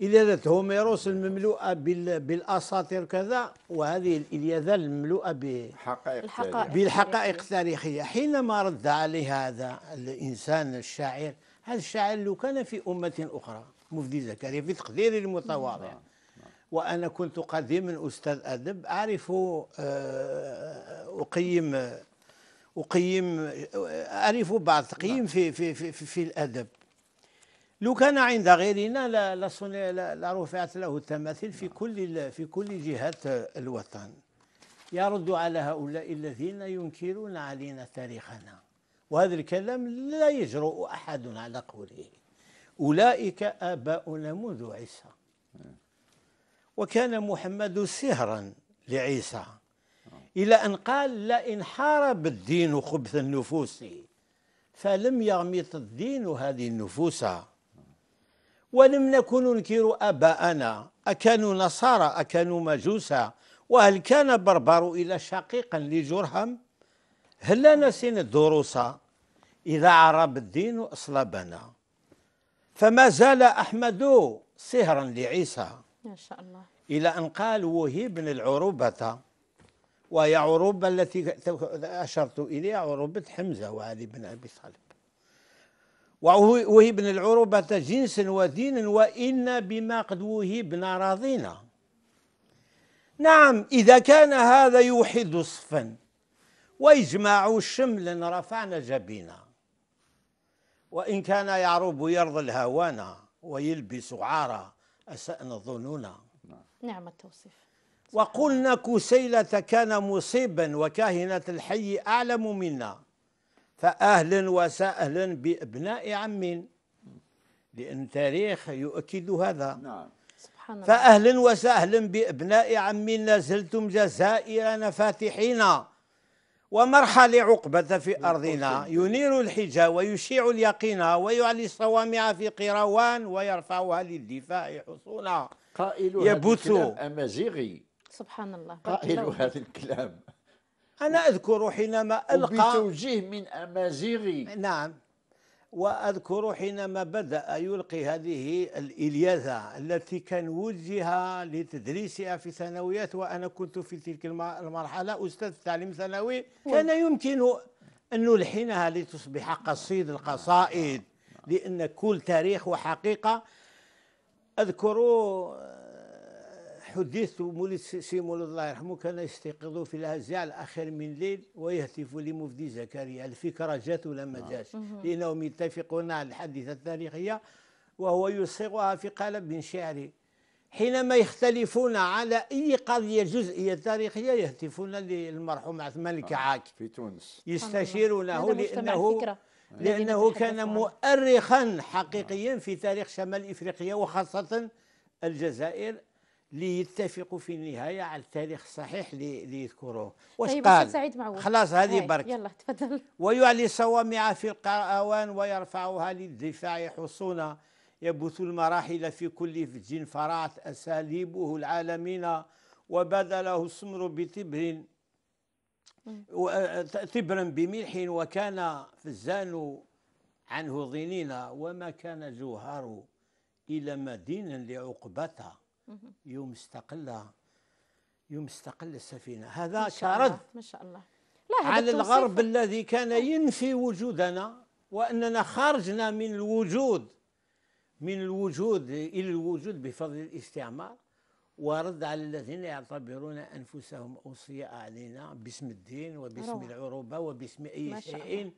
إليادة هوميروس المملوءة بالأساطير كذا وهذه الإليادة المملوءة بالحقائق, بالحقائق التاريخية حينما رد عليه هذا الإنسان الشاعر هذا الشاعر لو كان في أمة أخرى مفدي زكريا في تقديري المتواضع نعم. وأنا كنت قديما أستاذ أدب أعرف آه، أقيم أقيم أعرف بعض تقييم نعم. في, في, في, في, الأدب لو كان عند غيرنا لرفعت له التماثيل في نعم. كل في كل جهات الوطن يرد على هؤلاء الذين ينكرون علينا تاريخنا وهذا الكلام لا يجرؤ أحد على قوله أولئك آباؤنا منذ عيسى نعم. وكان محمد سهرا لعيسى إلى أن قال لئن حارب الدين خبث النفوس فلم يغمط الدين هذه النفوس ولم نكن ننكر أباءنا أكانوا نصارى أكانوا مجوسا وهل كان بربر إلا شقيقا لجرهم هل نسين نسينا الدروس إذا عرب الدين أصلبنا فما زال أحمد سهرا لعيسى ما شاء الله إلى أن قال وهبن العروبة وهي عروبة التي أشرت إليها عروبة حمزة وعلي بن أبي طالب وهبنا العروبة جنس ودين وإنا بما قد وهبنا راضينا نعم إذا كان هذا يوحد صفا ويجمع شملا رفعنا جبينا وإن كان يعروب يرضى الهوانا ويلبس عارا أسأنا ظنونا نعم التوصيف وقلنا كسيلة كان مصيبا وكاهنة الحي أعلم منا فأهلا وسهلا بأبناء عم لأن تاريخ يؤكد هذا نعم سبحان فأهلا وسهلا بأبناء عم زلتم جزائرنا فاتحين ومرحى لعقبة في أرضنا ينير الحجة ويشيع اليقين ويعلي الصوامع في قيروان ويرفعها للدفاع حصونا قائل الكلام أمازيغي سبحان الله قائل هذا الكلام أنا أذكر حينما ألقى بتوجيه من أمازيغي نعم وأذكر حينما بدأ يلقي هذه الإلياذة التي كان وجه لتدريسها في ثانويات وأنا كنت في تلك المرحلة أستاذ تعليم ثانوي كان يمكن أن نلحنها لتصبح قصيد القصائد لأن كل تاريخ وحقيقة أذكر حدثت مولد سيمول الله يرحمه كان يستيقظ في الهزاع الاخير من الليل ويهتف لمفدي زكريا الفكره جات ولا ما نعم. جاتش لانهم يتفقون على الحادثه التاريخيه وهو يصيغها في قالب شعري حينما يختلفون على اي قضيه جزئيه تاريخيه يهتفون للمرحوم عثمان الكعاك آه، في تونس يستشيرونه لانه لانه كان مؤرخا حقيقيا نعم. في تاريخ شمال افريقيا وخاصه الجزائر ليتفقوا في النهايه على التاريخ الصحيح ليذكروه واش طيب قال سعيد معود خلاص هذه طيب، برك يلا تفضل ويعلي صوامع في القرآن ويرفعها للدفاع حصونا يبث المراحل في كل فج فرعت اساليبه العالمين وبذله السمر بتبر تبرا بملح وكان فزان عنه ظنينا وما كان جوهر إلى مدينا لعقبتها يوم استقل يوم استقل السفينة هذا شرد ما شاء الله لا على الغرب الذي كان ينفي وجودنا وأننا خرجنا من الوجود من الوجود إلى الوجود بفضل الاستعمار ورد على الذين يعتبرون أنفسهم أوصياء علينا باسم الدين وباسم روح. العروبة وباسم أي شيء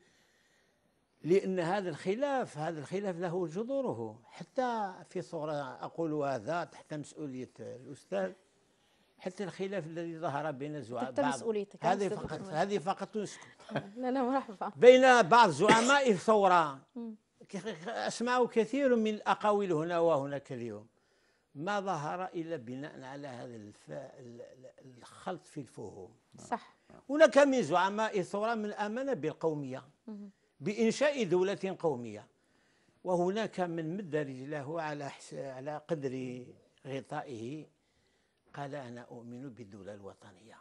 لأن هذا الخلاف هذا الخلاف له جذوره حتى في صورة أقول هذا تحت مسؤولية الأستاذ حتى الخلاف الذي ظهر بين زعماء تحت مسؤوليتك هذه فقط هذه فقط نسكت لا [LAUGHS] لا مرحبا بين بعض زعماء الثورة أسمع كثير من الأقاويل هنا وهناك اليوم ما ظهر إلا بناء على هذا الف... الخلط في الفهوم صح هناك من زعماء الثورة من آمن بالقومية بإنشاء دولة قومية وهناك من مد رجله على على قدر غطائه قال أنا أؤمن بالدولة الوطنية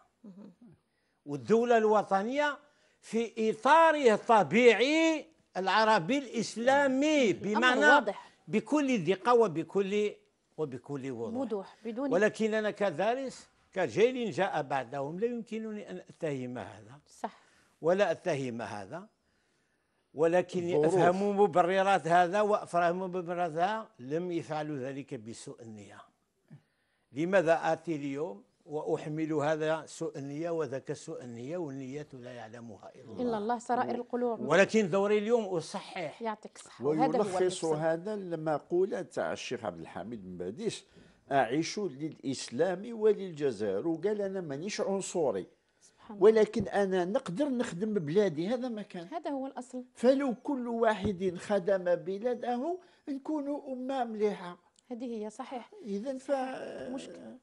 والدولة الوطنية في اطارها الطبيعي العربي الإسلامي بمعنى بكل دقة وبكل وبكل وضوح, وضوح بدون ولكن أنا كدارس كجيل جاء بعدهم لا يمكنني أن أتهم هذا صح ولا أتهم هذا ولكن أفهموا مبررات هذا وأفهموا هذا لم يفعلوا ذلك بسوء النية لماذا آتي اليوم وأحمل هذا سوء النية وذاك سوء النية والنية لا يعلمها إلا الله إلا الله سرائر القلوب ولكن دوري اليوم أصحح يعطيك الصحة ويلخص هذا المقولة تاع الشيخ عبد الحميد بن باديس أعيش للإسلام وللجزائر وقال أنا مانيش عنصري ولكن انا نقدر نخدم بلادي هذا ما كان هذا هو الاصل فلو كل واحد خدم بلاده نكون امه مليحه هذه هي صحيح اذا ف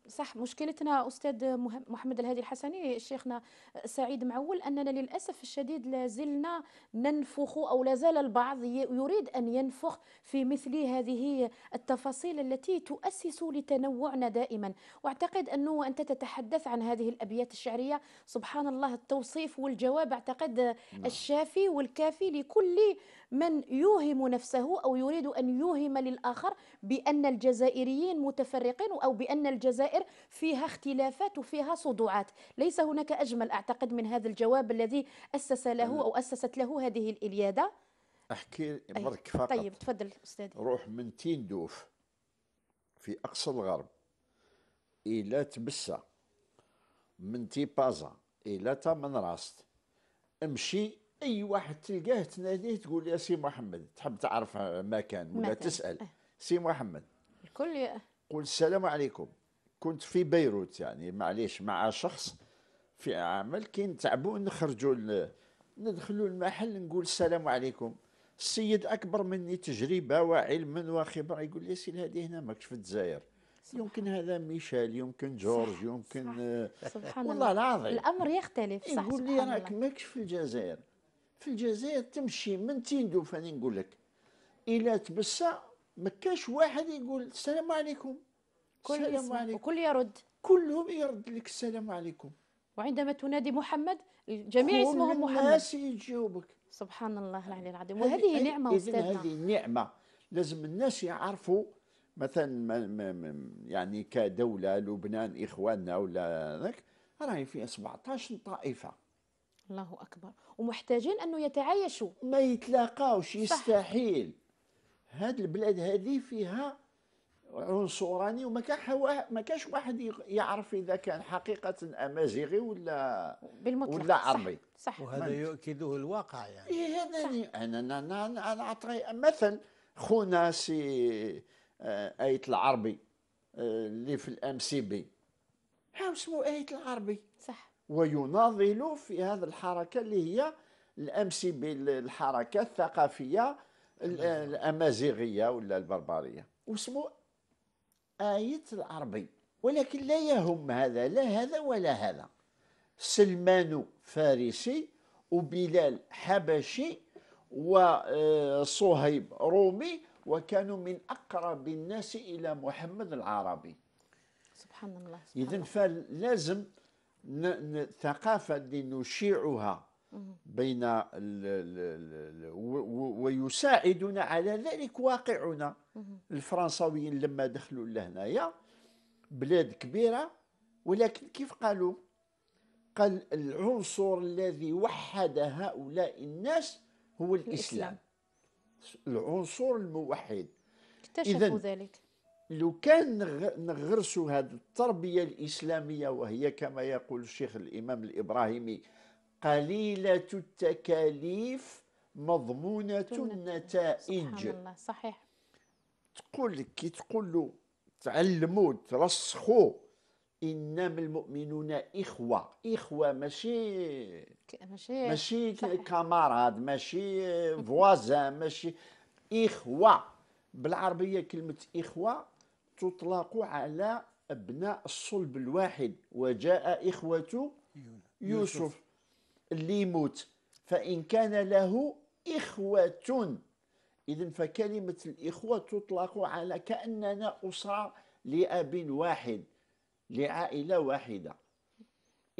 صح مشكلتنا استاذ محمد الهادي الحسني شيخنا سعيد معول اننا للاسف الشديد لا زلنا ننفخ او لا زال البعض يريد ان ينفخ في مثل هذه التفاصيل التي تؤسس لتنوعنا دائما واعتقد انه انت تتحدث عن هذه الابيات الشعريه سبحان الله التوصيف والجواب اعتقد نعم. الشافي والكافي لكل من يوهم نفسه أو يريد أن يوهم للآخر بأن الجزائريين متفرقين أو بأن الجزائر فيها اختلافات وفيها صدوعات، ليس هناك أجمل أعتقد من هذا الجواب الذي أسس له أو أسست له هذه الإليادة أحكي طيب، برك فقط طيب تفضل أستاذ روح من تيندوف في أقصى الغرب إلى تبسة من تيبازا إلى راست امشي اي واحد تلقاه تناديه تقول يا سي محمد تحب تعرف مكان ولا مكان. تسال أه. سي محمد الكل يا. قول السلام عليكم كنت في بيروت يعني معليش مع شخص في عمل كي نتعبوا نخرجوا ندخلوا المحل نقول السلام عليكم السيد اكبر مني تجربه وعلما وخبره يقول لي سي هذه هنا ماكش في الجزائر يمكن هذا ميشيل يمكن جورج يمكن صح آه سبحان والله العظيم الامر يختلف صح يقول لي راك ماكش في الجزائر في الجزائر تمشي من تندوف انا نقول لك الى تبسا ما كاش واحد يقول السلام عليكم كل السلام عليكم وكل يرد كلهم يرد لك السلام عليكم وعندما تنادي محمد الجميع اسمهم محمد الناس يجاوبك سبحان الله العلي العظيم وهذه نعمه استاذنا هذه نعمه لازم الناس يعرفوا مثلا يعني كدوله لبنان اخواننا ولا ذاك راهي فيها 17 طائفه الله اكبر ومحتاجين انه يتعايشوا ما يتلاقاوش يستحيل هاد البلاد هذه فيها عنصراني وما كان حوا... ما كانش واحد يعرف اذا كان حقيقه امازيغي ولا بالمطلق ولا عربي صح, صح. وهذا يؤكده الواقع يعني إيه يعني أنا, انا انا انا انا اعطي مثل خونا سي آه ايت العربي آه اللي في الام سي بي ها اسمه ايت العربي صح ويناضل في هذه الحركة اللي هي الام سي بي الحركة الثقافية الأمازيغية ولا البربرية واسمه آية العربي ولكن لا يهم هذا لا هذا ولا هذا سلمان فارسي وبلال حبشي وصهيب آه، رومي وكانوا من أقرب الناس إلى محمد العربي سبحان الله سبحان إذن فلازم ثقافة نشيعها بين الـ الـ الـ ويساعدنا على ذلك واقعنا الفرنساويين لما دخلوا لهنايا بلاد كبيرة ولكن كيف قالوا قال العنصر الذي وحد هؤلاء الناس هو الإسلام, الإسلام. العنصر الموحد اكتشفوا ذلك لو كان نغرسوا هذه التربية الإسلامية وهي كما يقول الشيخ الإمام الإبراهيمي قليلة التكاليف مضمونة النتائج سبحان الله صحيح تقول لك كي تقول له تعلموا ترسخوا انما المؤمنون اخوه اخوه ماشي ماشي ماشي كمرض ماشي [LAUGHS] فوازان ماشي اخوه بالعربيه كلمه اخوه تطلق على ابناء الصلب الواحد وجاء إخوة يوسف اللي يموت فإن كان له إخوة إذا فكلمة الإخوة تطلق على كأننا أسرة لأب واحد لعائلة واحدة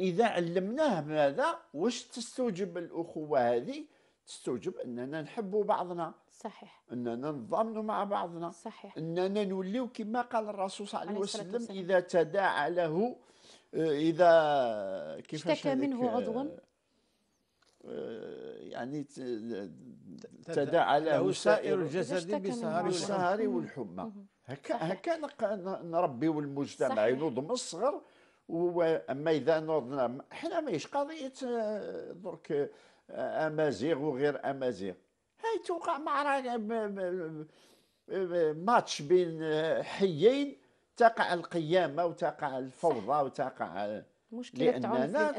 إذا علمناه ماذا واش تستوجب الأخوة هذه تستوجب أننا نحب بعضنا صحيح اننا ننضمنوا مع بعضنا صحيح اننا نوليو كما قال الرسول صلى الله عليه وسلم اذا تداعى له آه، اذا كيفاش آه، آه، يعني اشتكى منه عضو يعني تداعى له سائر الجسد بالسهر والحمى هكا هكا نربيو المجتمع ينوض من الصغر واما اذا نوضنا حنا ماهيش قضيه درك امازيغ وغير امازيغ هاي توقع معركة ماتش بين آه، حيين تقع القيامه وتقع الفوضى وتقع آه، مشكله لاننا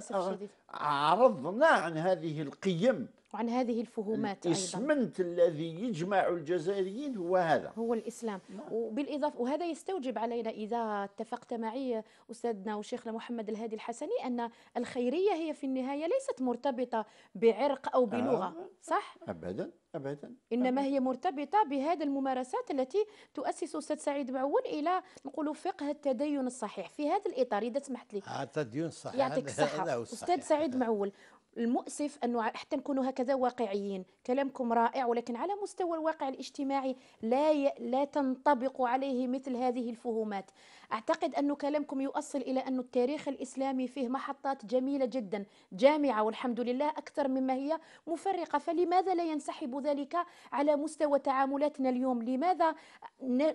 عرضنا عن هذه القيم وعن هذه الفهومات الاسمنت أيضا. الذي يجمع الجزائريين هو هذا هو الإسلام نعم. وبالإضافة وهذا يستوجب علينا إذا اتفقت معي أستاذنا وشيخنا محمد الهادي الحسني أن الخيرية هي في النهاية ليست مرتبطة بعرق أو بلغة آه. صح؟ أبدا أبدا إنما هي مرتبطة بهذه الممارسات التي تؤسس أستاذ سعيد معول إلى نقول فقه التدين الصحيح في هذا الإطار إذا سمحت لي التدين الصحيح يعطيك الصحة أستاذ سعيد معول المؤسف انه حتى نكونوا هكذا واقعيين كلامكم رائع ولكن على مستوى الواقع الاجتماعي لا ي... لا تنطبق عليه مثل هذه الفهومات اعتقد ان كلامكم يؤصل الى ان التاريخ الاسلامي فيه محطات جميله جدا جامعه والحمد لله اكثر مما هي مفرقه فلماذا لا ينسحب ذلك على مستوى تعاملاتنا اليوم لماذا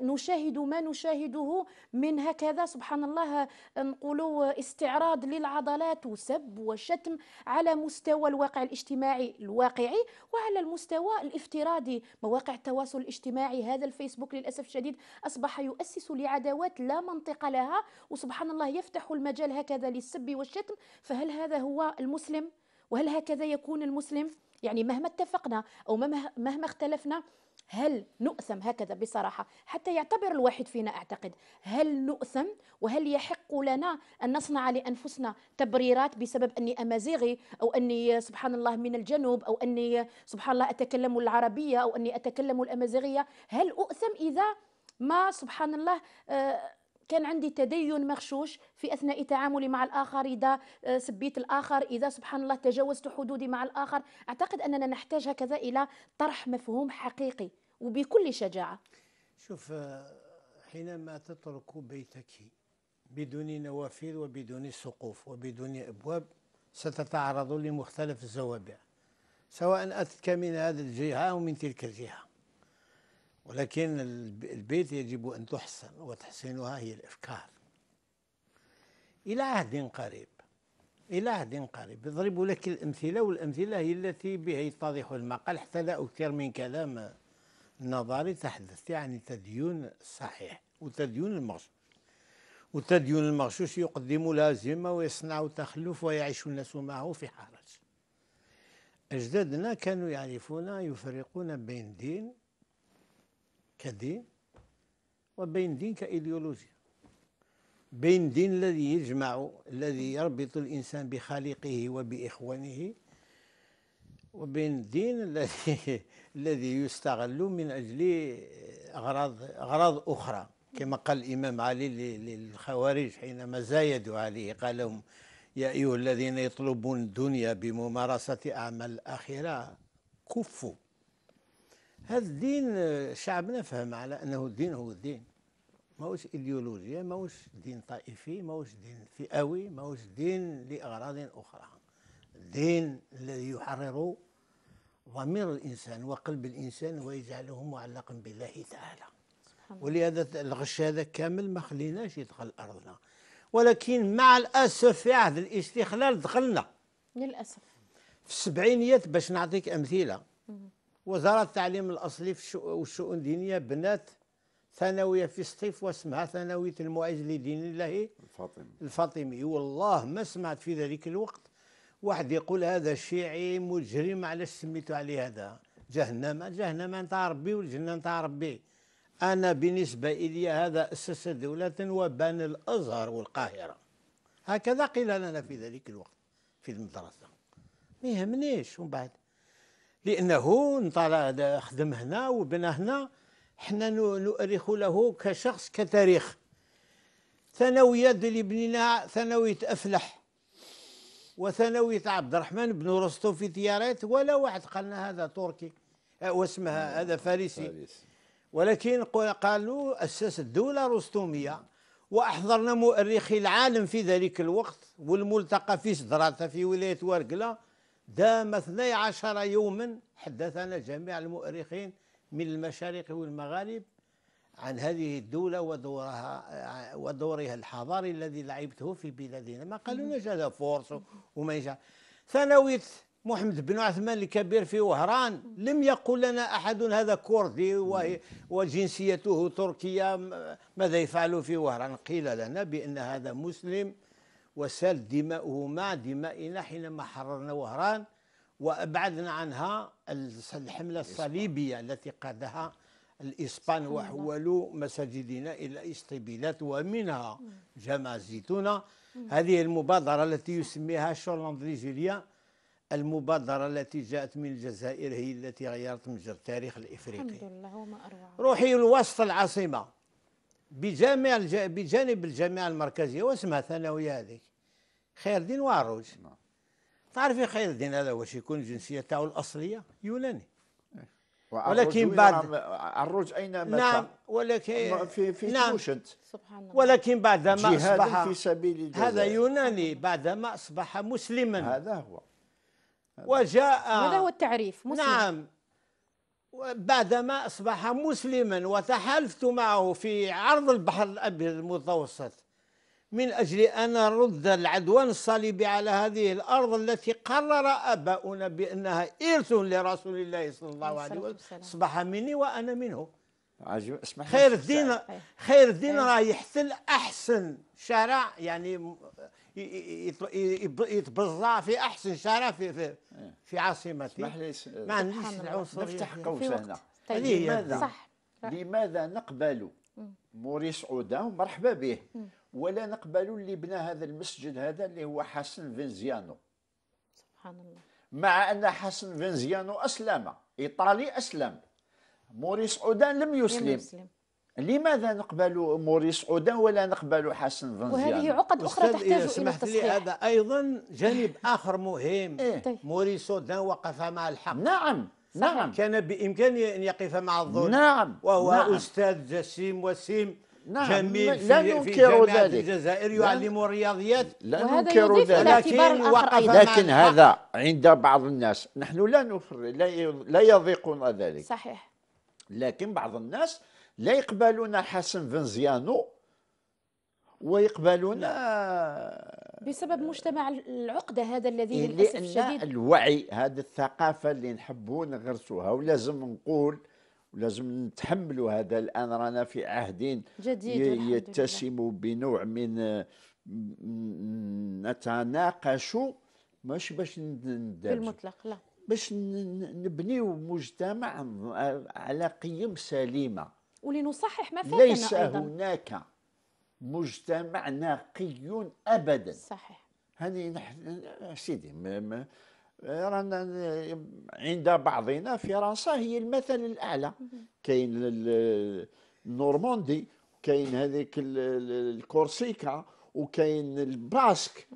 نشاهد ما نشاهده من هكذا سبحان الله نقولوا استعراض للعضلات وسب وشتم على مستوى مستوى الواقع الاجتماعي الواقعي وعلى المستوى الافتراضي مواقع التواصل الاجتماعي هذا الفيسبوك للاسف الشديد اصبح يؤسس لعداوات لا منطق لها وسبحان الله يفتح المجال هكذا للسب والشتم فهل هذا هو المسلم وهل هكذا يكون المسلم يعني مهما اتفقنا او مهما اختلفنا هل نؤثم هكذا بصراحة حتى يعتبر الواحد فينا أعتقد هل نؤثم وهل يحق لنا أن نصنع لأنفسنا تبريرات بسبب أني أمازيغي أو أني سبحان الله من الجنوب أو أني سبحان الله أتكلم العربية أو أني أتكلم الأمازيغية هل أؤثم إذا ما سبحان الله آه، كان عندي تدين مغشوش في اثناء تعاملي مع الاخر اذا آه، سبيت الاخر اذا سبحان الله تجاوزت حدودي مع الاخر اعتقد اننا نحتاج هكذا الى طرح مفهوم حقيقي وبكل شجاعة شوف آه، حينما تترك بيتك بدون نوافذ وبدون سقوف وبدون أبواب ستتعرض لمختلف الزوابع سواء أتتك من هذه الجهة أو من تلك الجهة ولكن البيت يجب أن تحسن وتحسينها هي الأفكار إلى عهد قريب إلى عهد قريب يضرب لك الأمثلة والأمثلة هي التي بها يتضح المقال حتى لا أكثر من كلام نظري تحدثت يعني تديون صحيح وتديون المغشوش والتدين المغشوش يقدم لازمة ويصنع تخلف ويعيش الناس معه في حرج أجدادنا كانوا يعرفون يفرقون بين دين كدين وبين دين كإيديولوجيا بين دين الذي يجمع الذي يربط الإنسان بخالقه وبإخوانه وبين الدين الذي [LAUGHS] الذي يستغل من اجل اغراض اغراض اخرى كما قال الامام علي للخوارج حينما زايدوا عليه قال لهم يا ايها الذين يطلبون الدنيا بممارسه اعمال الاخره كفوا هذا الدين شعبنا فهم على انه الدين هو الدين ماهوش ايديولوجيا ماهوش دين طائفي ماهوش دين فئوي ماهوش دين لاغراض اخرى الدين الذي يحرر ضمير الإنسان وقلب الإنسان ويجعله معلقا بالله تعالى ولهذا الغش هذا كامل ما خليناش يدخل أرضنا ولكن مع الأسف في عهد الاستقلال دخلنا للأسف في السبعينيات باش نعطيك أمثلة وزارة التعليم الأصلي والشؤون الدينية بنات ثانوية في سطيف واسمها ثانوية المعز لدين الله الفاطمي الفاطمي والله ما سمعت في ذلك الوقت واحد يقول هذا الشيعي مجرم علاش سميتو عليه هذا جهنم جهنم نتاع ربي والجنه نتاع ربي انا بالنسبه الي هذا اسس دوله وبان الازهر والقاهره هكذا قيل لنا في ذلك الوقت في المدرسه ما يهمنيش ومن بعد لانه انطلع خدم هنا وبنى هنا حنا نؤرخ له كشخص كتاريخ ثانوية اللي بنيناها ثانوية أفلح وثانوية عبد الرحمن بن رستو في تيارات ولا واحد قالنا هذا تركي آه، واسمها نعم، نعم، هذا فارسي فارس. ولكن قالوا أسس الدولة رستومية وأحضرنا مؤرخي العالم في ذلك الوقت والملتقى في صدراته في ولاية ورقلة دام 12 يوما حدثنا جميع المؤرخين من المشارق والمغارب عن هذه الدولة ودورها ودورها الحضاري الذي لعبته في بلادنا ما لنا هذا فورس وما يجعل ثانوية محمد بن عثمان الكبير في وهران لم يقل لنا أحد هذا كردي وجنسيته تركية ماذا يفعل في وهران قيل لنا بأن هذا مسلم وسال دماؤه مع دمائنا حينما حررنا وهران وأبعدنا عنها الحملة الصليبية التي قادها الإسبان وحولوا مساجدنا إلى إسطبيلات ومنها جامع الزيتونة هذه المبادرة التي يسميها شولندريزيليا المبادرة التي جاءت من الجزائر هي التي غيرت مجرى التاريخ الإفريقي الحمد لله وما أروع روحي لوسط العاصمة بجامع الج... بجانب الجامعة المركزية واسمها ثانوية هذه خير الدين وعروج نعم. تعرفي خير الدين هذا واش يكون جنسيته الأصلية يوناني ولكن بعد عروج اين مات نعم ولكن في في نعم سبحان الله ولكن بعد ما اصبح في سبيل الجزائر هذا يوناني بعد ما اصبح مسلما هذا هو وجاء هذا هو التعريف مسلم نعم بعدما اصبح مسلما وتحالفت معه في عرض البحر الابيض المتوسط من أجل أن نرد العدوان الصليبي على هذه الأرض التي قرر أباؤنا بأنها إرث لرسول الله صلى الله عليه وسلم أصبح مني وأنا منه خير الدين خير الدين راه يحتل احسن شارع يعني يتبزع في احسن شارع في في, في عاصمتي ما عنديش العنصريه نفتح قوس هنا طيب. لماذا صح لماذا نقبل موريس عوده ومرحبا به ولا نقبل اللي بنى هذا المسجد هذا اللي هو حسن فينزيانو سبحان الله مع ان حسن فينزيانو اسلم ايطالي اسلم موريس عودان لم يسلم, لم يسلم. لماذا نقبل موريس عودان ولا نقبل حسن فنزيان وهذه عقد اخرى إيه، تحتاج الى تصحيح لي هذا ايضا جانب اخر مهم إيه؟ طيب. موريس عودان وقف مع الحق نعم صحيح. نعم كان بامكانه ان يقف مع الظلم نعم وهو نعم. استاذ جسيم وسيم نعم جميل في لا ننكر ذلك الجزائر يعلم الرياضيات لا ننكر ذلك لكن, لكن هذا عند بعض الناس نحن لا نفر لا يضيقنا ذلك صحيح لكن بعض الناس لا يقبلون حسن فنزيانو ويقبلون بسبب مجتمع العقدة هذا الذي للأسف الشديد الوعي هذه الثقافة اللي نحبون نغرسوها ولازم نقول ولازم نتحملوا هذا الان رانا في عهد جديد يتسم بنوع من آه، نتناقش مش باش ندابزوا بالمطلق لا باش نبنيو مجتمع على قيم سليمه ولنصحح ما فاتنا ليس أيضاً. هناك مجتمع نقي ابدا صحيح هذه نحن سيدي رانا عند بعضنا فرنسا هي المثل الاعلى كاين النورموندي كاين هذيك الكورسيكا وكاين الباسك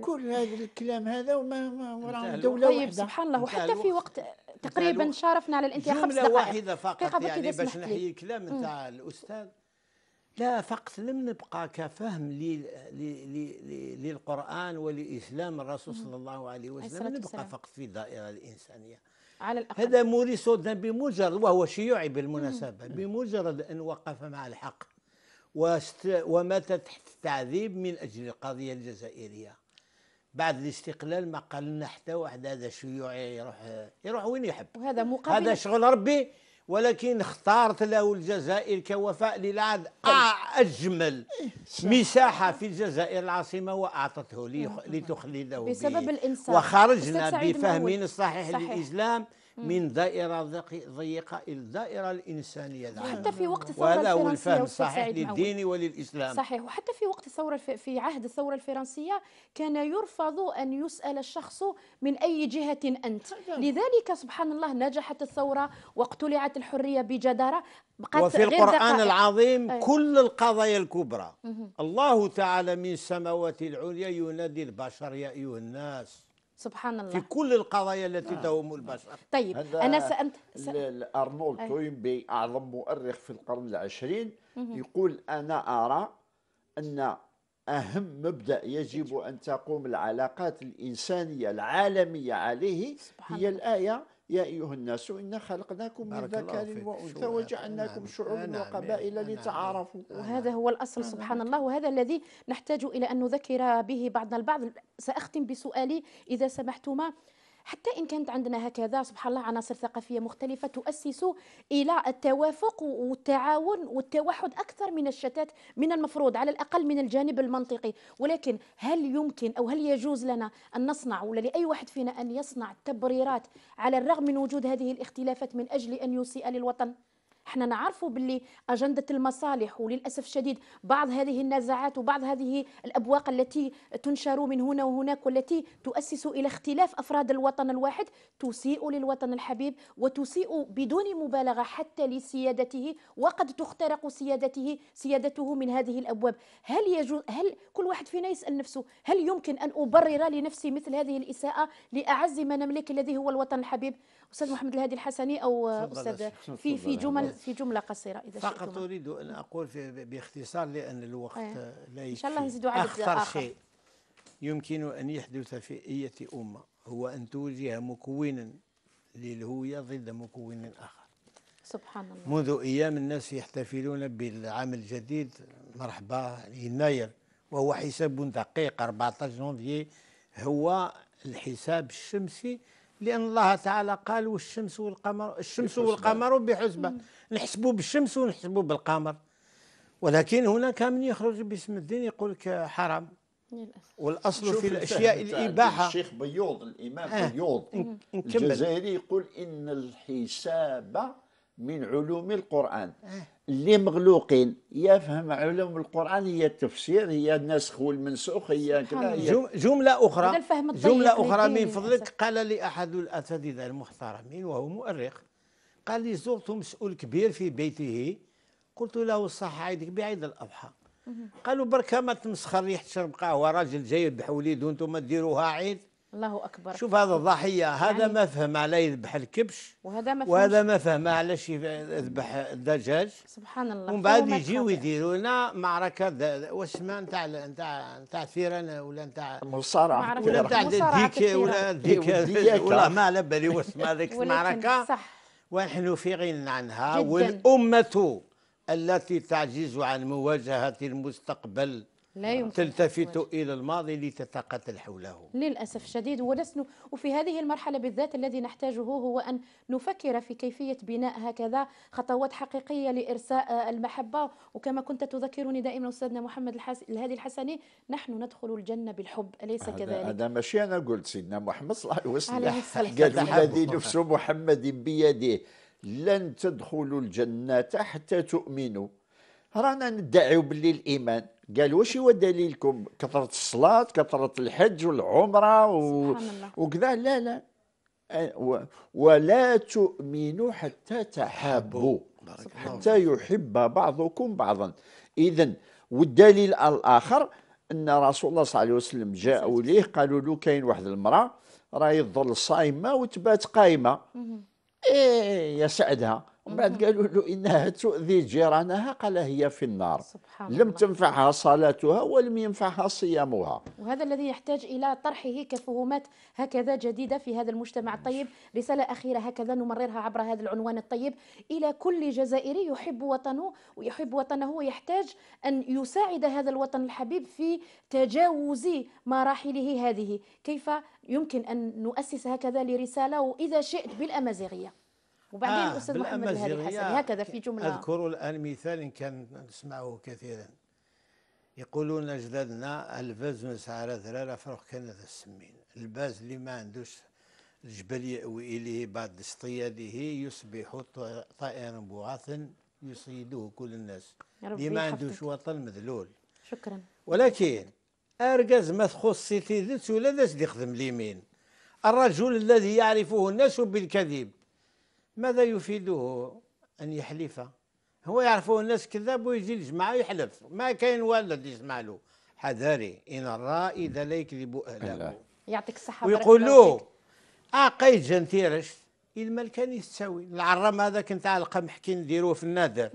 كل هذا الكلام هذا وما دوله طيب واحده سبحان الله وحتى في وقت تقريبا شارفنا على الانتهاء خمس دقائق واحده فقط يعني باش نحيي الكلام نتاع الاستاذ لا فقط لم نبقى كفهم للقرآن ولإسلام الرسول صلى الله عليه وسلم لم نبقى فقط في الدائرة الإنسانية على الأقل. هذا موريس بمجرد وهو شيوعي بالمناسبة بمجرد أن وقف مع الحق ومات تحت التعذيب من أجل القضية الجزائرية بعد الاستقلال ما قال لنا حتى واحد هذا شيوعي يروح يروح وين يحب وهذا مقابل هذا شغل ربي ولكن اختارت له الجزائر كوفاء للعهد آه، أجمل إيه، مساحة في الجزائر العاصمة وأعطته لتخلده بسبب الإنسان وخرجنا بفهمين الصحيح صحيح. للإسلام من دائرة ضيقة إلى الدائرة الإنسانية العامة حتى في وقت الثورة وهذا هو الفهم الصحيح للدين وللإسلام صحيح وحتى في وقت الثورة في عهد الثورة الفرنسية كان يرفض أن يسأل الشخص من أي جهة أنت نعم. لذلك سبحان الله نجحت الثورة واقتلعت الحرية بجدارة وفي القرآن العظيم أيه. كل القضايا الكبرى الله تعالى من السماوات العليا ينادي البشر يا أيها الناس سبحان الله في كل القضايا التي آه. تهم البشر طيب أنا سأنت س... أرنولد آه. توينبي أعظم مؤرخ في القرن العشرين مه. يقول أنا أرى أن أهم مبدأ يجب أن تقوم العلاقات الإنسانية العالمية عليه هي الآية يا أيها الناس إنا خلقناكم من ذكر وأنثى وجعلناكم شعوبا وقبائل لتعارفوا وهذا هو الأصل سبحان الله وهذا الذي نحتاج إلى أن نذكر به بعضنا البعض سأختم بسؤالي إذا سمحتما حتى إن كانت عندنا هكذا سبحان الله عناصر ثقافية مختلفة تؤسس إلى التوافق والتعاون والتوحد أكثر من الشتات من المفروض على الأقل من الجانب المنطقي ولكن هل يمكن أو هل يجوز لنا أن نصنع ولا لأي واحد فينا أن يصنع تبريرات على الرغم من وجود هذه الاختلافات من أجل أن يسيء للوطن احنا نعرفوا باللي اجنده المصالح وللاسف الشديد بعض هذه النزاعات وبعض هذه الابواق التي تنشر من هنا وهناك والتي تؤسس الى اختلاف افراد الوطن الواحد تسيء للوطن الحبيب وتسيء بدون مبالغه حتى لسيادته وقد تخترق سيادته سيادته من هذه الابواب هل يجوز هل كل واحد فينا يسال نفسه هل يمكن ان ابرر لنفسي مثل هذه الاساءه لاعز ما نملك الذي هو الوطن الحبيب استاذ محمد الهادي الحسني او استاذ في في يعني جمل في جمله قصيره اذا فقط اريد ان اقول باختصار لان الوقت أيه. لا يكفي ان شاء الله نزيدوا على اخطر آخر. شيء يمكن ان يحدث في اية امه هو ان توجه مكونا للهويه ضد مكون اخر سبحان الله منذ ايام الناس يحتفلون بالعام الجديد مرحبا يناير وهو حساب دقيق 14 جونفي هو الحساب الشمسي لأن الله تعالى قال والشمس والقمر الشمس والقمر بحسبة نحسبوا بالشمس ونحسبوا بالقمر ولكن هناك من يخرج باسم الدين يقول لك حرام والاصل في الاشياء الاباحه الشيخ بيوض الامام آه. بيوض الجزائري يقول ان الحساب من علوم القران آه. اللي مغلوقين يفهم علوم القران هي التفسير هي النسخ والمنسوخ هي كذا جمله اخرى جمله اخرى من فضلك قال لي احد الاساتذه المحترمين وهو مؤرخ قال لي زرت مسؤول كبير في بيته قلت له صح عيدك بعيد الاضحى قالوا بركه ما تمسخر ريحه شرب قهوه راجل جايب بحوليد وانتم ما ديروها عيد الله اكبر شوف هذا الضحيه هذا يعني ما فهم على يذبح الكبش وهذا ما وهذا ما فهم على شي يذبح الدجاج سبحان الله ومن بعد يجيو يديروا لنا معركه واسمها نتاع نتاع نتاع ثيران ولا نتاع مصارعه ولا نتاع ديك ولا ديك والله ما على بالي واسمها هذيك المعركه ونحن في غنى عنها والامه التي تعجز عن مواجهه المستقبل لا يمكن تلتفت إلى الماضي لتتقاتل حوله للأسف الشديد ولسنا وفي هذه المرحلة بالذات الذي نحتاجه هو أن نفكر في كيفية بناء هكذا خطوات حقيقية لإرساء المحبة وكما كنت تذكرني دائما أستاذنا محمد الحس... الهادي الحسني نحن ندخل الجنة بالحب أليس هذا كذلك؟ هذا ماشي أنا قلت سيدنا محمد صلى الله عليه وسلم قال الذي نفس محمد بيده لن تدخلوا الجنة حتى تؤمنوا رانا ندعيو باللي الايمان قال واش هو دليلكم كثره الصلاه كثره الحج والعمره و... وكذا لا لا أه، ولا تؤمنوا حتى تحابوا حتى يحب بعضكم بعضا اذا والدليل الاخر ان رسول الله صلى الله عليه وسلم جاءوا اليه قالوا له كاين واحد المراه راهي تظل صايمه وتبات قايمه ايه يسعدها ومن بعد قالوا له انها تؤذي جيرانها قال هي في النار سبحان لم الله. تنفعها صلاتها ولم ينفعها صيامها وهذا الذي يحتاج الى طرحه كفهومات هكذا جديده في هذا المجتمع الطيب رساله اخيره هكذا نمررها عبر هذا العنوان الطيب الى كل جزائري يحب وطنه ويحب وطنه ويحتاج ان يساعد هذا الوطن الحبيب في تجاوز مراحله هذه كيف يمكن ان نؤسس هكذا لرساله واذا شئت بالامازيغيه وبعدين آه استاذ محمد الهادي حسن هكذا في جمله اذكر الان مثال كان نسمعه كثيرا يقولون اجدادنا الباز مسعى ذرارة فرق كندا السمين الباز اللي ما عندوش الجبل يأوي إليه بعد اصطياده يصبح طائرا بعاثا يصيده كل الناس اللي ما عندوش وطن مذلول شكرا ولكن ارجز ما تخص سيتي ولا الناس اللي يخدم اليمين الرجل الذي يعرفه الناس بالكذب ماذا يفيده أن يحلف هو يعرفه الناس كذاب ويجي الجماعة يحلف ما كاين والد يسمع له حذاري إن الرائي لا يكذب أهله يعطيك الصحة ويقول له آه قيد جنتيرش المال كان يستوي العرام هذاك نتاع القمح كي نديروه في النادر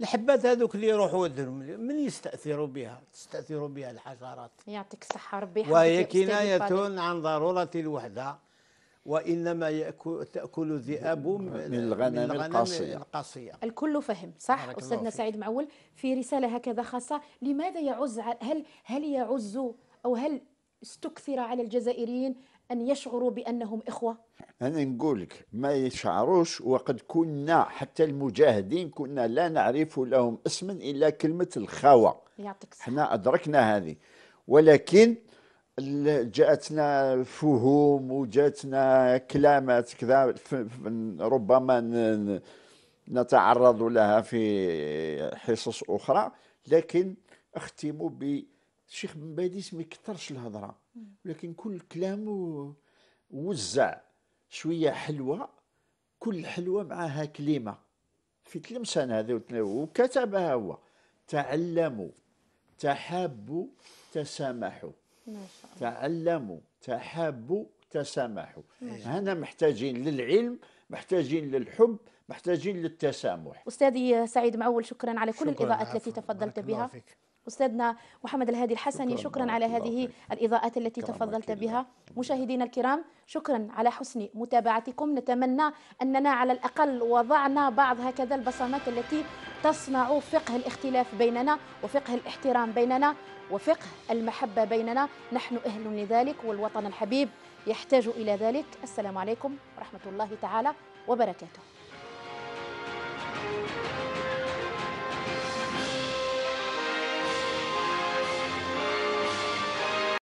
الحبات هذوك اللي يروحوا من يستاثر بها تستاثر بها الحشرات يعطيك الصحه ربي وهي كنايه عن ضروره الوحده وانما يأكل تاكل الذئاب من الغنم القاصيه القاصيه الكل فهم صح استاذنا سعيد معول في رساله هكذا خاصه لماذا يعز هل هل يعز او هل استكثر على الجزائريين ان يشعروا بانهم اخوه انا نقول لك ما يشعروش وقد كنا حتى المجاهدين كنا لا نعرف لهم اسما الا كلمه الخاوه يعطيك احنا ادركنا هذه ولكن جاتنا فهوم وجاتنا كلامات كذا ربما نتعرض لها في حصص اخرى لكن اختم بالشيخ بن باديس ما يكثرش الهضره ولكن كل كلام وزع شويه حلوه كل حلوه معها كلمه في تلمسان هذا وكتبها هو تعلموا تحابوا تسامحوا ما شاء الله تعلموا تحابوا تسامحوا هنا محتاجين للعلم محتاجين للحب محتاجين للتسامح أستاذي سعيد معول شكرا على كل شكراً الإضاءات التي تفضلت بها أستاذنا محمد الهادي الحسني شكرا, شكرا على هذه الإضاءات التي تفضلت بها مشاهدينا الكرام شكرا على حسن متابعتكم نتمنى أننا على الأقل وضعنا بعض هكذا البصمات التي تصنع فقه الاختلاف بيننا وفقه الاحترام بيننا وفقه المحبة بيننا نحن أهل لذلك والوطن الحبيب يحتاج إلى ذلك السلام عليكم ورحمة الله تعالى وبركاته